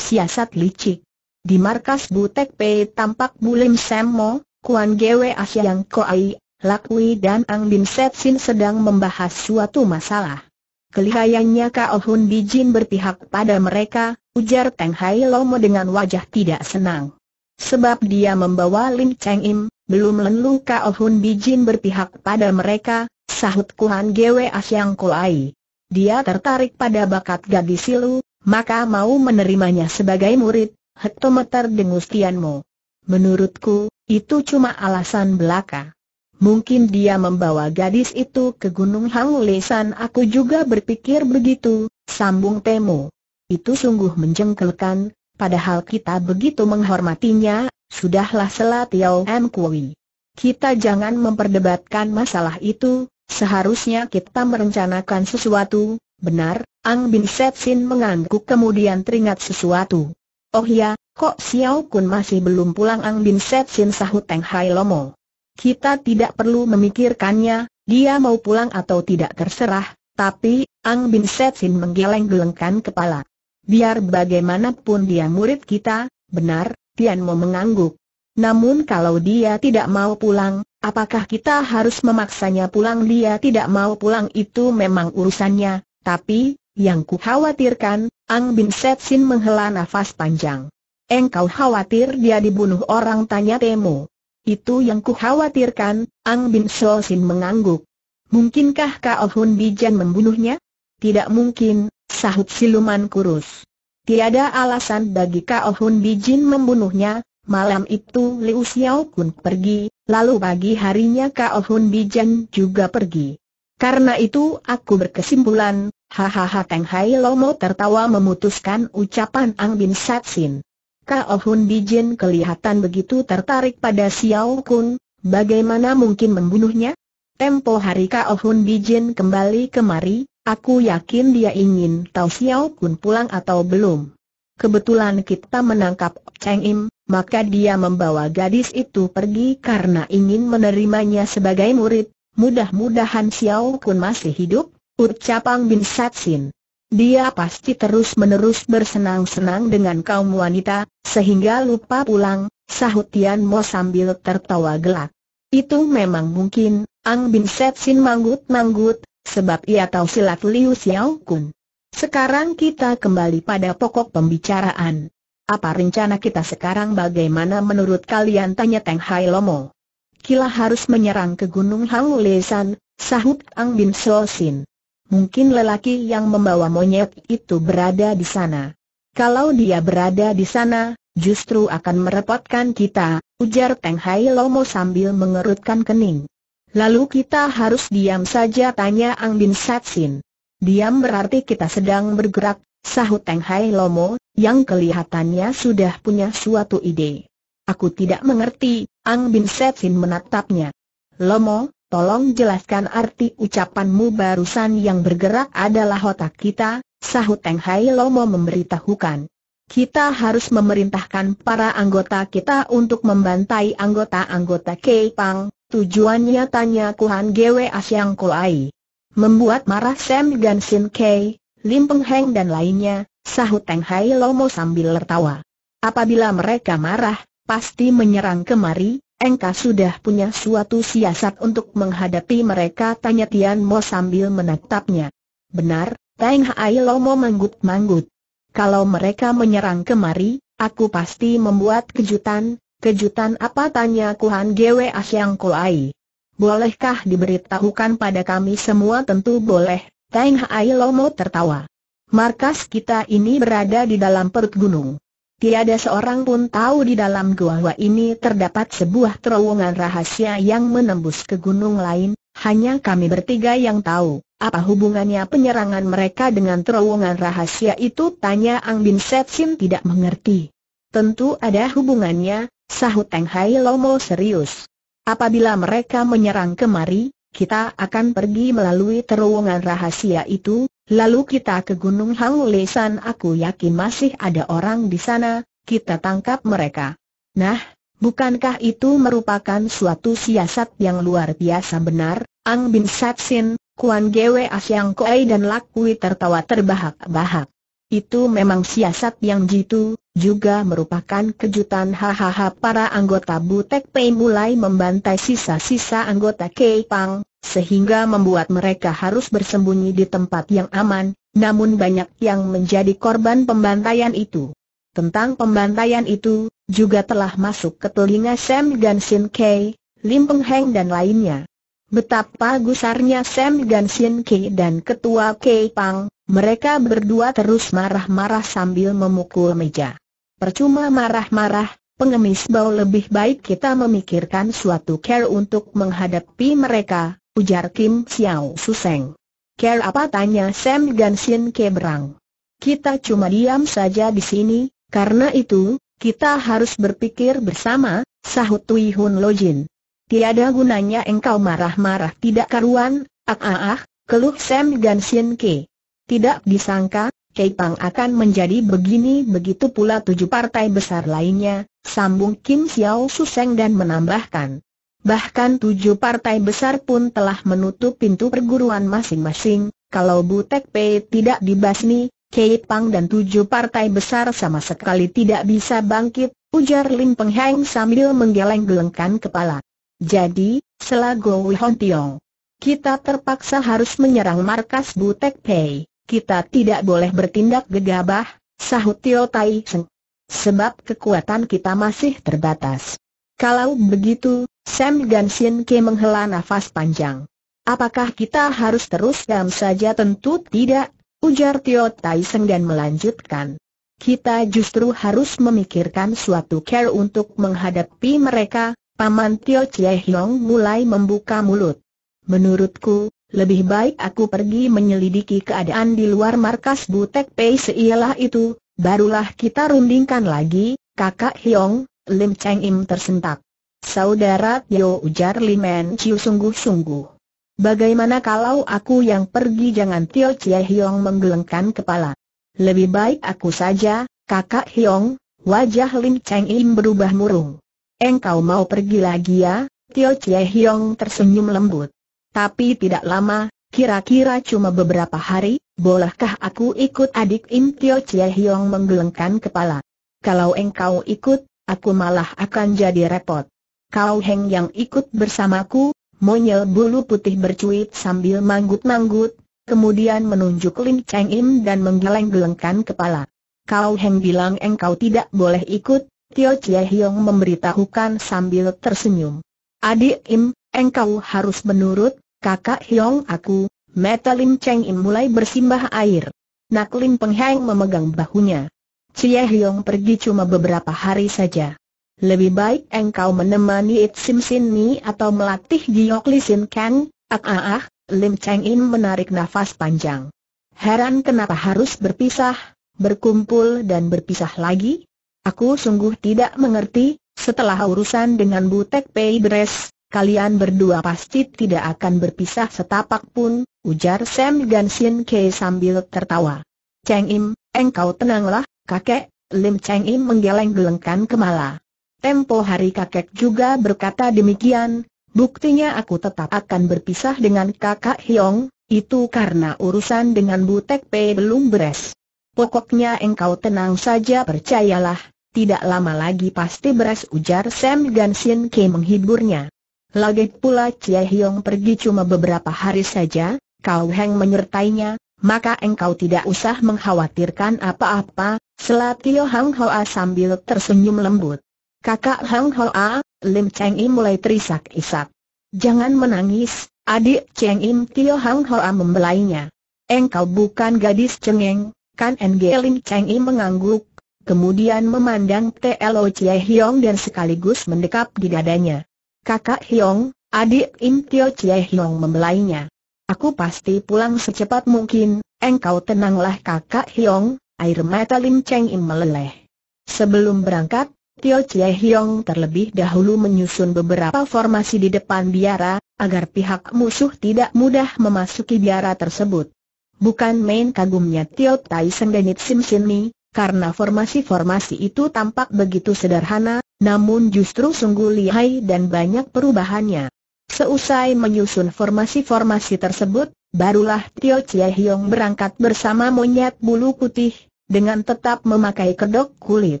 Siasat Licik Di markas Butek P tampak Bulim Semmo, Kuan Gwe Asyang Koai, Lakwi dan Ang Bin Sin sedang membahas suatu masalah. Kelihayannya Kao Hun Bijin berpihak pada mereka, ujar Teng Hai Lomo dengan wajah tidak senang. Sebab dia membawa Lim Cheng Im, belum lenlu Kao Hun Bijin berpihak pada mereka, sahut Kuan Gwe Asyang Koai. Dia tertarik pada bakat gadis silu, maka mau menerimanya sebagai murid, hektometer dengustianmu. Menurutku, itu cuma alasan belaka. Mungkin dia membawa gadis itu ke Gunung Lesan. aku juga berpikir begitu, sambung Temu. Itu sungguh menjengkelkan, padahal kita begitu menghormatinya, sudahlah selat Yao M. Kui. Kita jangan memperdebatkan masalah itu, seharusnya kita merencanakan sesuatu, benar, Ang Bin Setsin mengangguk kemudian teringat sesuatu. Oh ya, kok Xiao Kun masih belum pulang Ang Bin Setsin sahut Teng Hai Lomo. Kita tidak perlu memikirkannya, dia mau pulang atau tidak terserah, tapi, Ang Bin Setsin menggeleng-gelengkan kepala. Biar bagaimanapun dia murid kita, benar, Tian Mo mengangguk. Namun kalau dia tidak mau pulang, apakah kita harus memaksanya pulang? Dia tidak mau pulang itu memang urusannya, tapi, yang ku khawatirkan, Ang Bin Setsin menghela nafas panjang. Engkau khawatir dia dibunuh orang tanya temu? Itu yang kukhawatirkan, Ang Bin Sin mengangguk. Mungkinkah Kao Hun Bijan membunuhnya? Tidak mungkin, sahut siluman kurus. Tiada alasan bagi Kao Hun Bijin membunuhnya, malam itu Liu Xiao Kun pergi, lalu pagi harinya Kao Hun Bijan juga pergi. Karena itu aku berkesimpulan, hahaha Teng Hai Lomo tertawa memutuskan ucapan Ang Bin Satsin. Kao Hun Bijin kelihatan begitu tertarik pada Xiao Kun, bagaimana mungkin membunuhnya? Tempo hari Kao Hun Bijin kembali kemari, aku yakin dia ingin tahu Xiao Kun pulang atau belum. Kebetulan kita menangkap Cheng Im, maka dia membawa gadis itu pergi karena ingin menerimanya sebagai murid. Mudah-mudahan Xiao Kun masih hidup, ucap Pang Bin Satsin. Dia pasti terus-menerus bersenang-senang dengan kaum wanita, sehingga lupa pulang, sahut Tian Mo sambil tertawa gelak. Itu memang mungkin, Ang Bin Set Sin manggut-manggut, sebab ia tahu silat Liu Xiao Kun. Sekarang kita kembali pada pokok pembicaraan. Apa rencana kita sekarang bagaimana menurut kalian tanya Teng Hai Lomo? Kila harus menyerang ke Gunung Hang Lesan, sahut Ang Bin So Sin mungkin lelaki yang membawa monyet itu berada di sana. Kalau dia berada di sana, justru akan merepotkan kita, ujar Teng Hai Lomo sambil mengerutkan kening. Lalu kita harus diam saja tanya Ang Bin Satsin. Diam berarti kita sedang bergerak, sahut Teng Hai Lomo, yang kelihatannya sudah punya suatu ide. Aku tidak mengerti, Ang Bin Setsin menatapnya. Lomo, tolong jelaskan arti ucapanmu barusan yang bergerak adalah otak kita, sahut Teng Hai Lomo memberitahukan. Kita harus memerintahkan para anggota kita untuk membantai anggota-anggota pang, tujuannya tanya Kuhan Gwe Asyang Kulai. Membuat marah Sam sin Kei, Lim Peng Heng dan lainnya, sahut Teng Hai Lomo sambil tertawa. Apabila mereka marah, pasti menyerang kemari, engkau sudah punya suatu siasat untuk menghadapi mereka? Tanya Tian Mo sambil menatapnya. Benar, Teng Hai Lomo manggut-manggut. Kalau mereka menyerang kemari, aku pasti membuat kejutan. Kejutan apa? Tanya Kuhan Gwe Asyang Kuai. Bolehkah diberitahukan pada kami semua? Tentu boleh. Teng Hai Lomo tertawa. Markas kita ini berada di dalam perut gunung. Tiada seorang pun tahu di dalam gua ini terdapat sebuah terowongan rahasia yang menembus ke gunung lain, hanya kami bertiga yang tahu. Apa hubungannya penyerangan mereka dengan terowongan rahasia itu? Tanya Ang Bin Setsin tidak mengerti. Tentu ada hubungannya, sahut Teng Hai Lomo serius. Apabila mereka menyerang kemari, kita akan pergi melalui terowongan rahasia itu, Lalu kita ke Gunung Haulesan aku yakin masih ada orang di sana, kita tangkap mereka. Nah, bukankah itu merupakan suatu siasat yang luar biasa benar? Ang Bin Satsin, Kuan Gwe Asyang Koei dan Lakui tertawa terbahak-bahak. Itu memang siasat yang jitu, juga merupakan kejutan hahaha para anggota Butek Pei mulai membantai sisa-sisa anggota Kei Pang, sehingga membuat mereka harus bersembunyi di tempat yang aman, namun banyak yang menjadi korban pembantaian itu. Tentang pembantaian itu, juga telah masuk ke telinga Sam Gansin Kei, Lim Peng Heng dan lainnya. Betapa gusarnya Sam Gansin Kei dan Ketua Kei Pang, mereka berdua terus marah-marah sambil memukul meja. Percuma marah-marah, pengemis bau lebih baik kita memikirkan suatu care untuk menghadapi mereka, ujar Kim Xiao Suseng. Care apa tanya Sam Gansin Kebrang. Kita cuma diam saja di sini, karena itu, kita harus berpikir bersama, sahut Tui Hun Jin. Tiada gunanya engkau marah-marah tidak karuan, ah ah ah, keluh Sam Gansin Ke. Tidak disangka, Kei akan menjadi begini begitu pula tujuh partai besar lainnya, sambung Kim Xiao Suseng dan menambahkan. Bahkan tujuh partai besar pun telah menutup pintu perguruan masing-masing, kalau Butek Pei tidak dibasmi, Kei dan tujuh partai besar sama sekali tidak bisa bangkit, ujar Lin Peng Heng sambil menggeleng-gelengkan kepala. Jadi, selago Wihon Tiong, kita terpaksa harus menyerang markas Butek Pei. Kita tidak boleh bertindak gegabah, sahut Tio Tai Seng. Sebab kekuatan kita masih terbatas. Kalau begitu, Sam Gansin Ke menghela nafas panjang. Apakah kita harus terus diam saja tentu tidak, ujar Tio Tai Seng dan melanjutkan. Kita justru harus memikirkan suatu care untuk menghadapi mereka, Paman Tio Chie Hiong mulai membuka mulut. Menurutku, lebih baik aku pergi menyelidiki keadaan di luar markas Butek Pei seialah itu, barulah kita rundingkan lagi, kakak Hiong, Lim Cheng Im tersentak. Saudara Tio ujar Lim En Chiu sungguh-sungguh. Bagaimana kalau aku yang pergi jangan Tio Chie Hiong menggelengkan kepala. Lebih baik aku saja, kakak Hiong, wajah Lim Cheng Im berubah murung. Engkau mau pergi lagi ya, Tio Chie Hiong tersenyum lembut. Tapi tidak lama, kira-kira cuma beberapa hari, bolehkah aku ikut adik Im Tio Chie Hiong menggelengkan kepala? Kalau engkau ikut, aku malah akan jadi repot. Kau Heng yang ikut bersamaku, monyel bulu putih bercuit sambil manggut-manggut, kemudian menunjuk Lin Cheng Im dan menggeleng-gelengkan kepala. Kau Heng bilang engkau tidak boleh ikut, Tio Chie Hiong memberitahukan sambil tersenyum. Adik Im, engkau harus menurut kakak Hyong aku, Meta Lim Cheng Im mulai bersimbah air. Nak Lim Heng memegang bahunya. Cie Hyong pergi cuma beberapa hari saja. Lebih baik engkau menemani It Sim Sin Ni atau melatih Giyok Li Sin Kang, ah ah ah, Lim Cheng Im menarik nafas panjang. Heran kenapa harus berpisah, berkumpul dan berpisah lagi? Aku sungguh tidak mengerti, setelah urusan dengan Butek Pei beres, kalian berdua pasti tidak akan berpisah setapak pun, ujar Sam Sin Ke sambil tertawa. Cheng Im, engkau tenanglah, kakek, Lim Cheng Im menggeleng-gelengkan kemala. Tempo hari kakek juga berkata demikian, buktinya aku tetap akan berpisah dengan kakak Hiong, itu karena urusan dengan Butek P belum beres. Pokoknya engkau tenang saja percayalah, tidak lama lagi pasti beres ujar Sam Sin Ke menghiburnya. Lagi pula Cie Hiong pergi cuma beberapa hari saja, Kau Heng menyertainya, maka engkau tidak usah mengkhawatirkan apa-apa, selat Tio Hang Hoa sambil tersenyum lembut. Kakak Hang Hoa, Lim Cheng Im mulai terisak-isak. Jangan menangis, adik Cheng Im Tio Hang Hoa membelainya. Engkau bukan gadis cengeng, kan NG Lim Cheng Im mengangguk, kemudian memandang T.L.O. Chia Hiong dan sekaligus mendekap di dadanya. Kakak Hiong, adik Im Tio Chie Hiong membelainya. Aku pasti pulang secepat mungkin, engkau tenanglah kakak Hiong, air mata Lim Cheng Im meleleh. Sebelum berangkat, Tio Chie Hiong terlebih dahulu menyusun beberapa formasi di depan biara, agar pihak musuh tidak mudah memasuki biara tersebut. Bukan main kagumnya Tio Tai dan Sim Sin Mi, karena formasi-formasi itu tampak begitu sederhana, namun justru sungguh lihai dan banyak perubahannya. Seusai menyusun formasi-formasi tersebut, barulah Tio Chie Hiong berangkat bersama monyet bulu putih, dengan tetap memakai kedok kulit.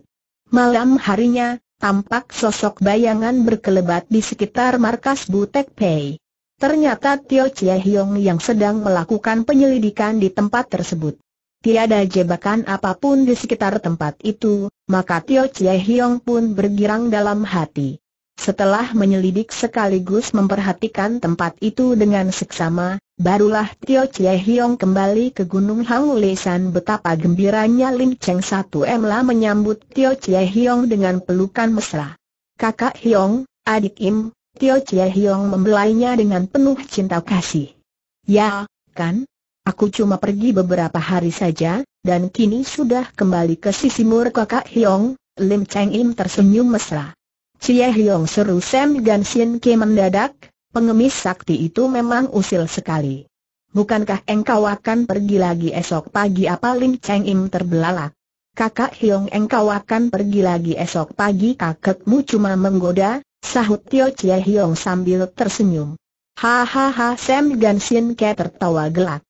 Malam harinya, tampak sosok bayangan berkelebat di sekitar markas Butek Pei. Ternyata Tio Chie Hiong yang sedang melakukan penyelidikan di tempat tersebut tiada jebakan apapun di sekitar tempat itu, maka Tio Chie Hiong pun bergirang dalam hati. Setelah menyelidik sekaligus memperhatikan tempat itu dengan seksama, barulah Tio Chie Hiong kembali ke Gunung Hangulesan. betapa gembiranya Lim Cheng 1M lah menyambut Tio Chie Hiong dengan pelukan mesra. Kakak Hiong, adik Im, Tio Chie Hiong membelainya dengan penuh cinta kasih. Ya, kan? Aku cuma pergi beberapa hari saja, dan kini sudah kembali ke sisi mur kakak Hiong, Lim Cheng Im tersenyum mesra. Cie Hiong seru Sam Sien Ke mendadak, pengemis sakti itu memang usil sekali. Bukankah engkau akan pergi lagi esok pagi apa Lim Cheng Im terbelalak? Kakak Hiong engkau akan pergi lagi esok pagi kakekmu cuma menggoda, sahut Tio Cie Hiong sambil tersenyum. Hahaha Sam Sien Ke tertawa gelak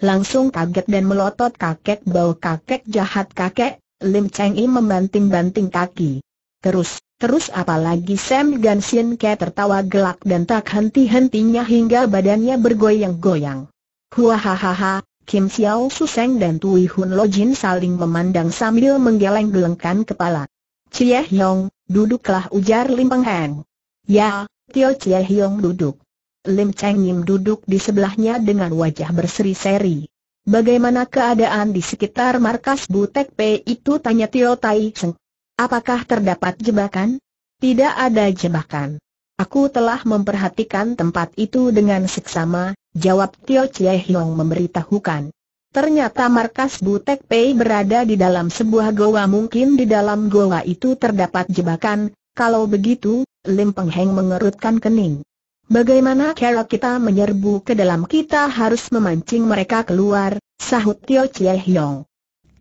langsung kaget dan melotot kakek bau kakek jahat kakek, Lim Cheng I membanting-banting kaki. Terus, terus apalagi Sam Sien Ke tertawa gelak dan tak henti-hentinya hingga badannya bergoyang-goyang. Huahahaha, Kim Xiao Su Seng dan Tui Hun Lo Jin saling memandang sambil menggeleng-gelengkan kepala. Cie Hiong duduklah ujar Lim Peng Heng. Ya, Tio Cie Hiong duduk. Lim Cheng Yim duduk di sebelahnya dengan wajah berseri-seri. Bagaimana keadaan di sekitar markas Butek P itu tanya Tio Tai Seng. Apakah terdapat jebakan? Tidak ada jebakan. Aku telah memperhatikan tempat itu dengan seksama, jawab Tio Chie Hiong memberitahukan. Ternyata markas Butek P berada di dalam sebuah goa mungkin di dalam goa itu terdapat jebakan, kalau begitu, Lim Pengheng mengerutkan kening. Bagaimana kalau kita menyerbu ke dalam kita harus memancing mereka keluar, sahut Tio Chie Hiong.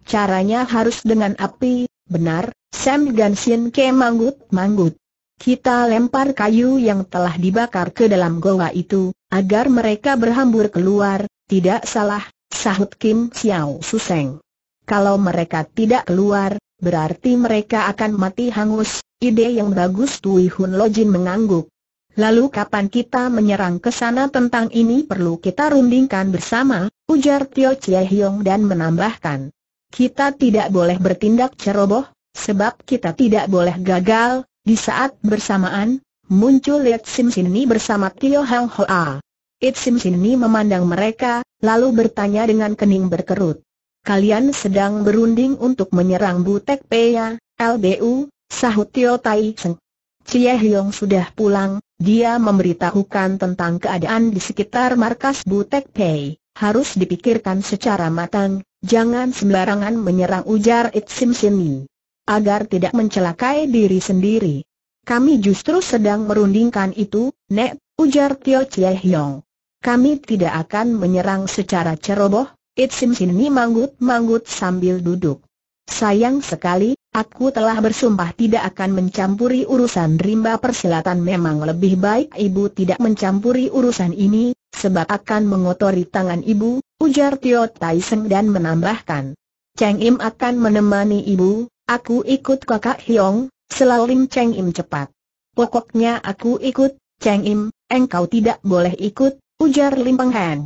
Caranya harus dengan api, benar, Sam Sin ke manggut-manggut. Kita lempar kayu yang telah dibakar ke dalam goa itu, agar mereka berhambur keluar, tidak salah, sahut Kim Xiao Suseng. Kalau mereka tidak keluar, berarti mereka akan mati hangus, ide yang bagus Tui Hun Jin mengangguk. Lalu kapan kita menyerang ke sana tentang ini perlu kita rundingkan bersama, ujar Tio Chie Hiong dan menambahkan. Kita tidak boleh bertindak ceroboh, sebab kita tidak boleh gagal, di saat bersamaan, muncul Liet Sim Sini bersama Tio Hang Hoa. It Sim Sini memandang mereka, lalu bertanya dengan kening berkerut. Kalian sedang berunding untuk menyerang Butek Pea, LBU, sahut Tio Tai Seng. Chie Hiong sudah pulang, dia memberitahukan tentang keadaan di sekitar markas Butek Pei. Harus dipikirkan secara matang, jangan sembarangan menyerang ujar Itsim Sini. Agar tidak mencelakai diri sendiri. Kami justru sedang merundingkan itu, Nek, ujar Tio Chie Hiong. Kami tidak akan menyerang secara ceroboh, Itsim Sini manggut-manggut sambil duduk. Sayang sekali, Aku telah bersumpah tidak akan mencampuri urusan rimba persilatan memang lebih baik ibu tidak mencampuri urusan ini, sebab akan mengotori tangan ibu, ujar Tio Seng dan menambahkan. Cheng Im akan menemani ibu, aku ikut kakak Hyong, selalim Cheng Im cepat. Pokoknya aku ikut, Cheng Im, engkau tidak boleh ikut, ujar Lim Peng Heng.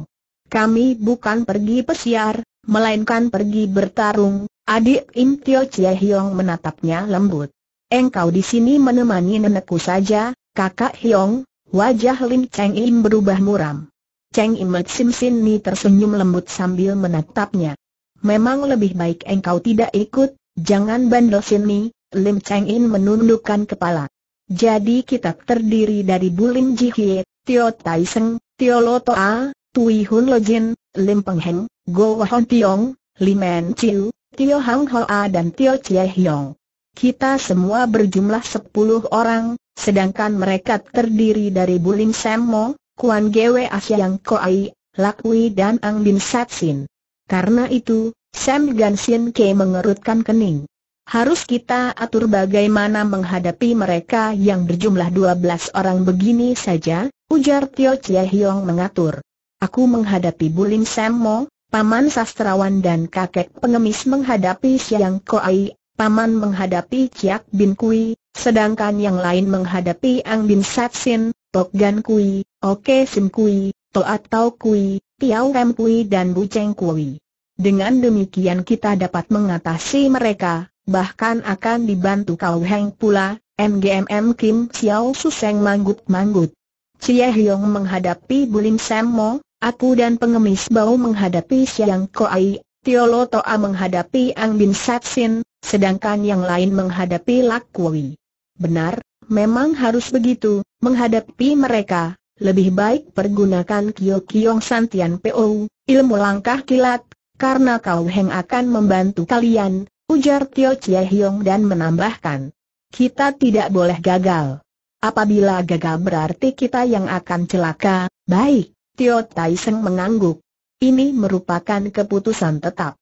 Kami bukan pergi pesiar, melainkan pergi bertarung. Adik Im Tio Chie Hiong menatapnya lembut. Engkau di sini menemani nenekku saja, kakak Hiong, wajah Lim Cheng Im berubah muram. Cheng Im Sim Sin Ni tersenyum lembut sambil menatapnya. Memang lebih baik engkau tidak ikut, jangan bandel sini, Lim Cheng Im menundukkan kepala. Jadi kita terdiri dari Bulim Hie, Tio Tai Seng, Tio Lo Toa, Tui Hun Lo Lim Peng Heng, Go Wahon Tiong, Li Men Chiu, Tio Hang Hoa dan Tio Chie Hiong. Kita semua berjumlah sepuluh orang, sedangkan mereka terdiri dari Bulim Semmo, Kuan Gwe Asyang Koai, Lakwi dan Ang Bin Satsin. Karena itu, Sam Gan Ke mengerutkan kening. Harus kita atur bagaimana menghadapi mereka yang berjumlah 12 orang begini saja, ujar Tio Chie Hiong mengatur. Aku menghadapi Bulim Semmo, Paman Sastrawan dan kakek pengemis menghadapi Siang Koai, Paman menghadapi Ciak Bin Kui, sedangkan yang lain menghadapi Ang Bin Satsin, Tok Gan Kui, Oke Sim Kui, Toat Tau Kui, Tiau Rem Kui dan Bu Cheng Kui. Dengan demikian kita dapat mengatasi mereka, bahkan akan dibantu Kau Heng pula, MGMM Kim Tiao Suseng manggut-manggut. Cie Hyong menghadapi Bulim Mo, Aku dan pengemis bau menghadapi Siang Koai, Tiolo Toa menghadapi Ang Bin Satsin, sedangkan yang lain menghadapi Kui. Benar, memang harus begitu, menghadapi mereka, lebih baik pergunakan Kyo Kyong Santian PO, ilmu langkah kilat, karena kau Heng akan membantu kalian, ujar Tio Chia Hyong dan menambahkan. Kita tidak boleh gagal. Apabila gagal berarti kita yang akan celaka, baik, Tio Tai mengangguk. Ini merupakan keputusan tetap.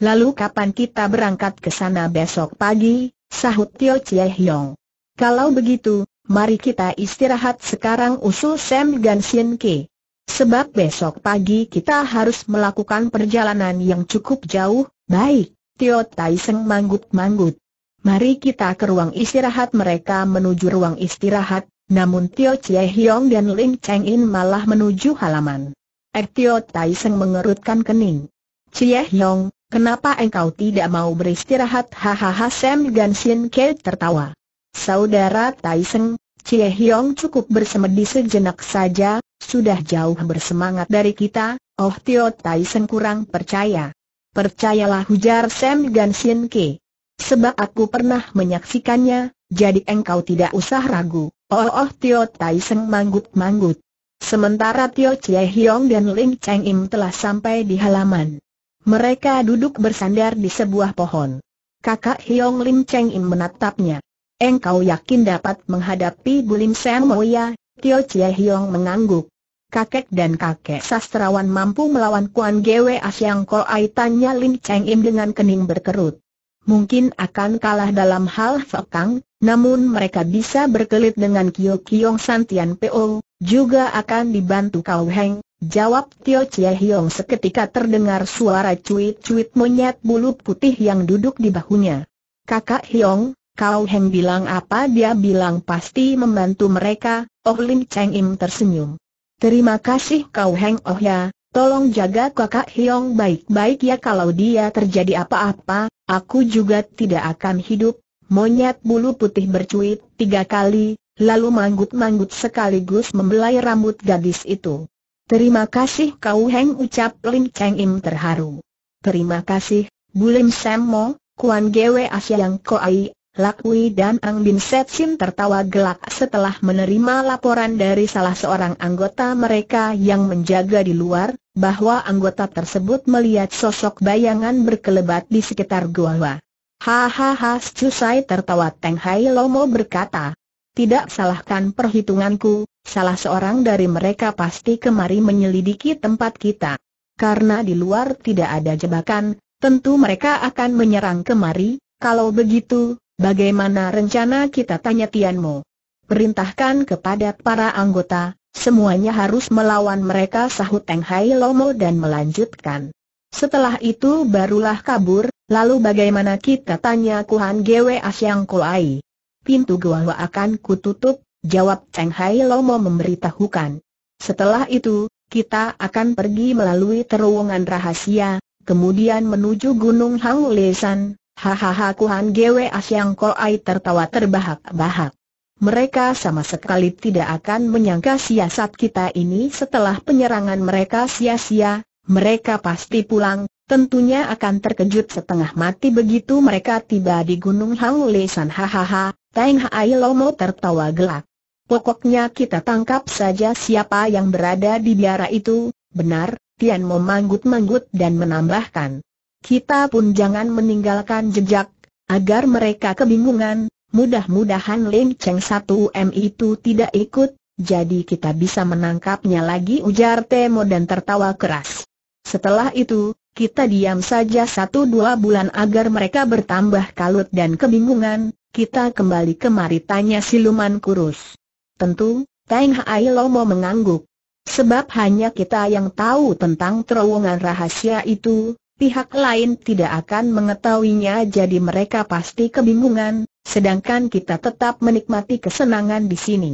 Lalu kapan kita berangkat ke sana besok pagi? Sahut Tio Chie Hiong. Kalau begitu, mari kita istirahat sekarang usul Sam Sien Ke. Sebab besok pagi kita harus melakukan perjalanan yang cukup jauh, baik, Tio Tai Seng manggut-manggut. Mari kita ke ruang istirahat mereka menuju ruang istirahat, namun Tio Chie Hiong dan Ling Cheng In malah menuju halaman. Ek er Tio Tai Seng mengerutkan kening. Chie Hiong, kenapa engkau tidak mau beristirahat? Hahaha Sam Gan Sin Ke tertawa. Saudara Tai Seng, Chie Hiong cukup bersemedi sejenak saja, sudah jauh bersemangat dari kita, oh Tio Tai Seng kurang percaya. Percayalah hujar Sam Gan Sin Ke. Sebab aku pernah menyaksikannya, jadi engkau tidak usah ragu. Oh oh Tio Tai Seng manggut-manggut. Sementara Tio Chie Hiong dan Ling Cheng Im telah sampai di halaman. Mereka duduk bersandar di sebuah pohon. Kakak Hiong Lim Cheng Im menatapnya. Engkau yakin dapat menghadapi Bulim Mo Ya? Tio Chie Hiong mengangguk. Kakek dan kakek sastrawan mampu melawan Kuan Gwe Asyang Koai tanya Lim Cheng Im dengan kening berkerut mungkin akan kalah dalam hal fakang, namun mereka bisa berkelit dengan Kyo Kyong San Po, juga akan dibantu Kau Heng, jawab Tio Chie Hiong seketika terdengar suara cuit-cuit monyet bulu putih yang duduk di bahunya. Kakak Hiong, Kau Heng bilang apa dia bilang pasti membantu mereka, Oh Lim Cheng Im tersenyum. Terima kasih Kau Heng Oh ya, tolong jaga kakak Hiong baik-baik ya kalau dia terjadi apa-apa, Aku juga tidak akan hidup, monyet bulu putih bercuit tiga kali, lalu manggut-manggut sekaligus membelai rambut gadis itu. Terima kasih kau Heng ucap Lin Cheng Im terharu. Terima kasih, Bulim Mo, Kuan Gwe Asia yang koai, Lakui dan Ang Bin Sim tertawa gelak setelah menerima laporan dari salah seorang anggota mereka yang menjaga di luar, bahwa anggota tersebut melihat sosok bayangan berkelebat di sekitar gua. Hahaha, Cusai tertawa Teng Hai Lomo berkata, tidak salahkan perhitunganku, salah seorang dari mereka pasti kemari menyelidiki tempat kita. Karena di luar tidak ada jebakan, tentu mereka akan menyerang kemari, kalau begitu, bagaimana rencana kita tanya Tianmu? Perintahkan kepada para anggota, Semuanya harus melawan mereka sahut Teng Hai Lomo dan melanjutkan. Setelah itu barulah kabur, lalu bagaimana kita tanya Kuhan Gwe Asyang Koai. Pintu gua akan kututup, jawab Teng Hai Lomo memberitahukan. Setelah itu, kita akan pergi melalui terowongan rahasia, kemudian menuju Gunung Hang Lesan, Hahaha Kuhan Gwe Asyang Koai tertawa terbahak-bahak. Mereka sama sekali tidak akan menyangka siasat kita ini setelah penyerangan mereka sia-sia, mereka pasti pulang, tentunya akan terkejut setengah mati begitu mereka tiba di Gunung Hang Haulesan hahaha, Teng Hai Lomo tertawa gelak. Pokoknya kita tangkap saja siapa yang berada di biara itu, benar, Tian Mo manggut manggut dan menambahkan. Kita pun jangan meninggalkan jejak, agar mereka kebingungan, Mudah-mudahan Ling Cheng 1M itu tidak ikut, jadi kita bisa menangkapnya lagi ujar Temo dan tertawa keras. Setelah itu, kita diam saja satu dua bulan agar mereka bertambah kalut dan kebingungan, kita kembali kemari tanya siluman kurus. Tentu, Teng Hai Lomo mengangguk. Sebab hanya kita yang tahu tentang terowongan rahasia itu, pihak lain tidak akan mengetahuinya jadi mereka pasti kebingungan, sedangkan kita tetap menikmati kesenangan di sini.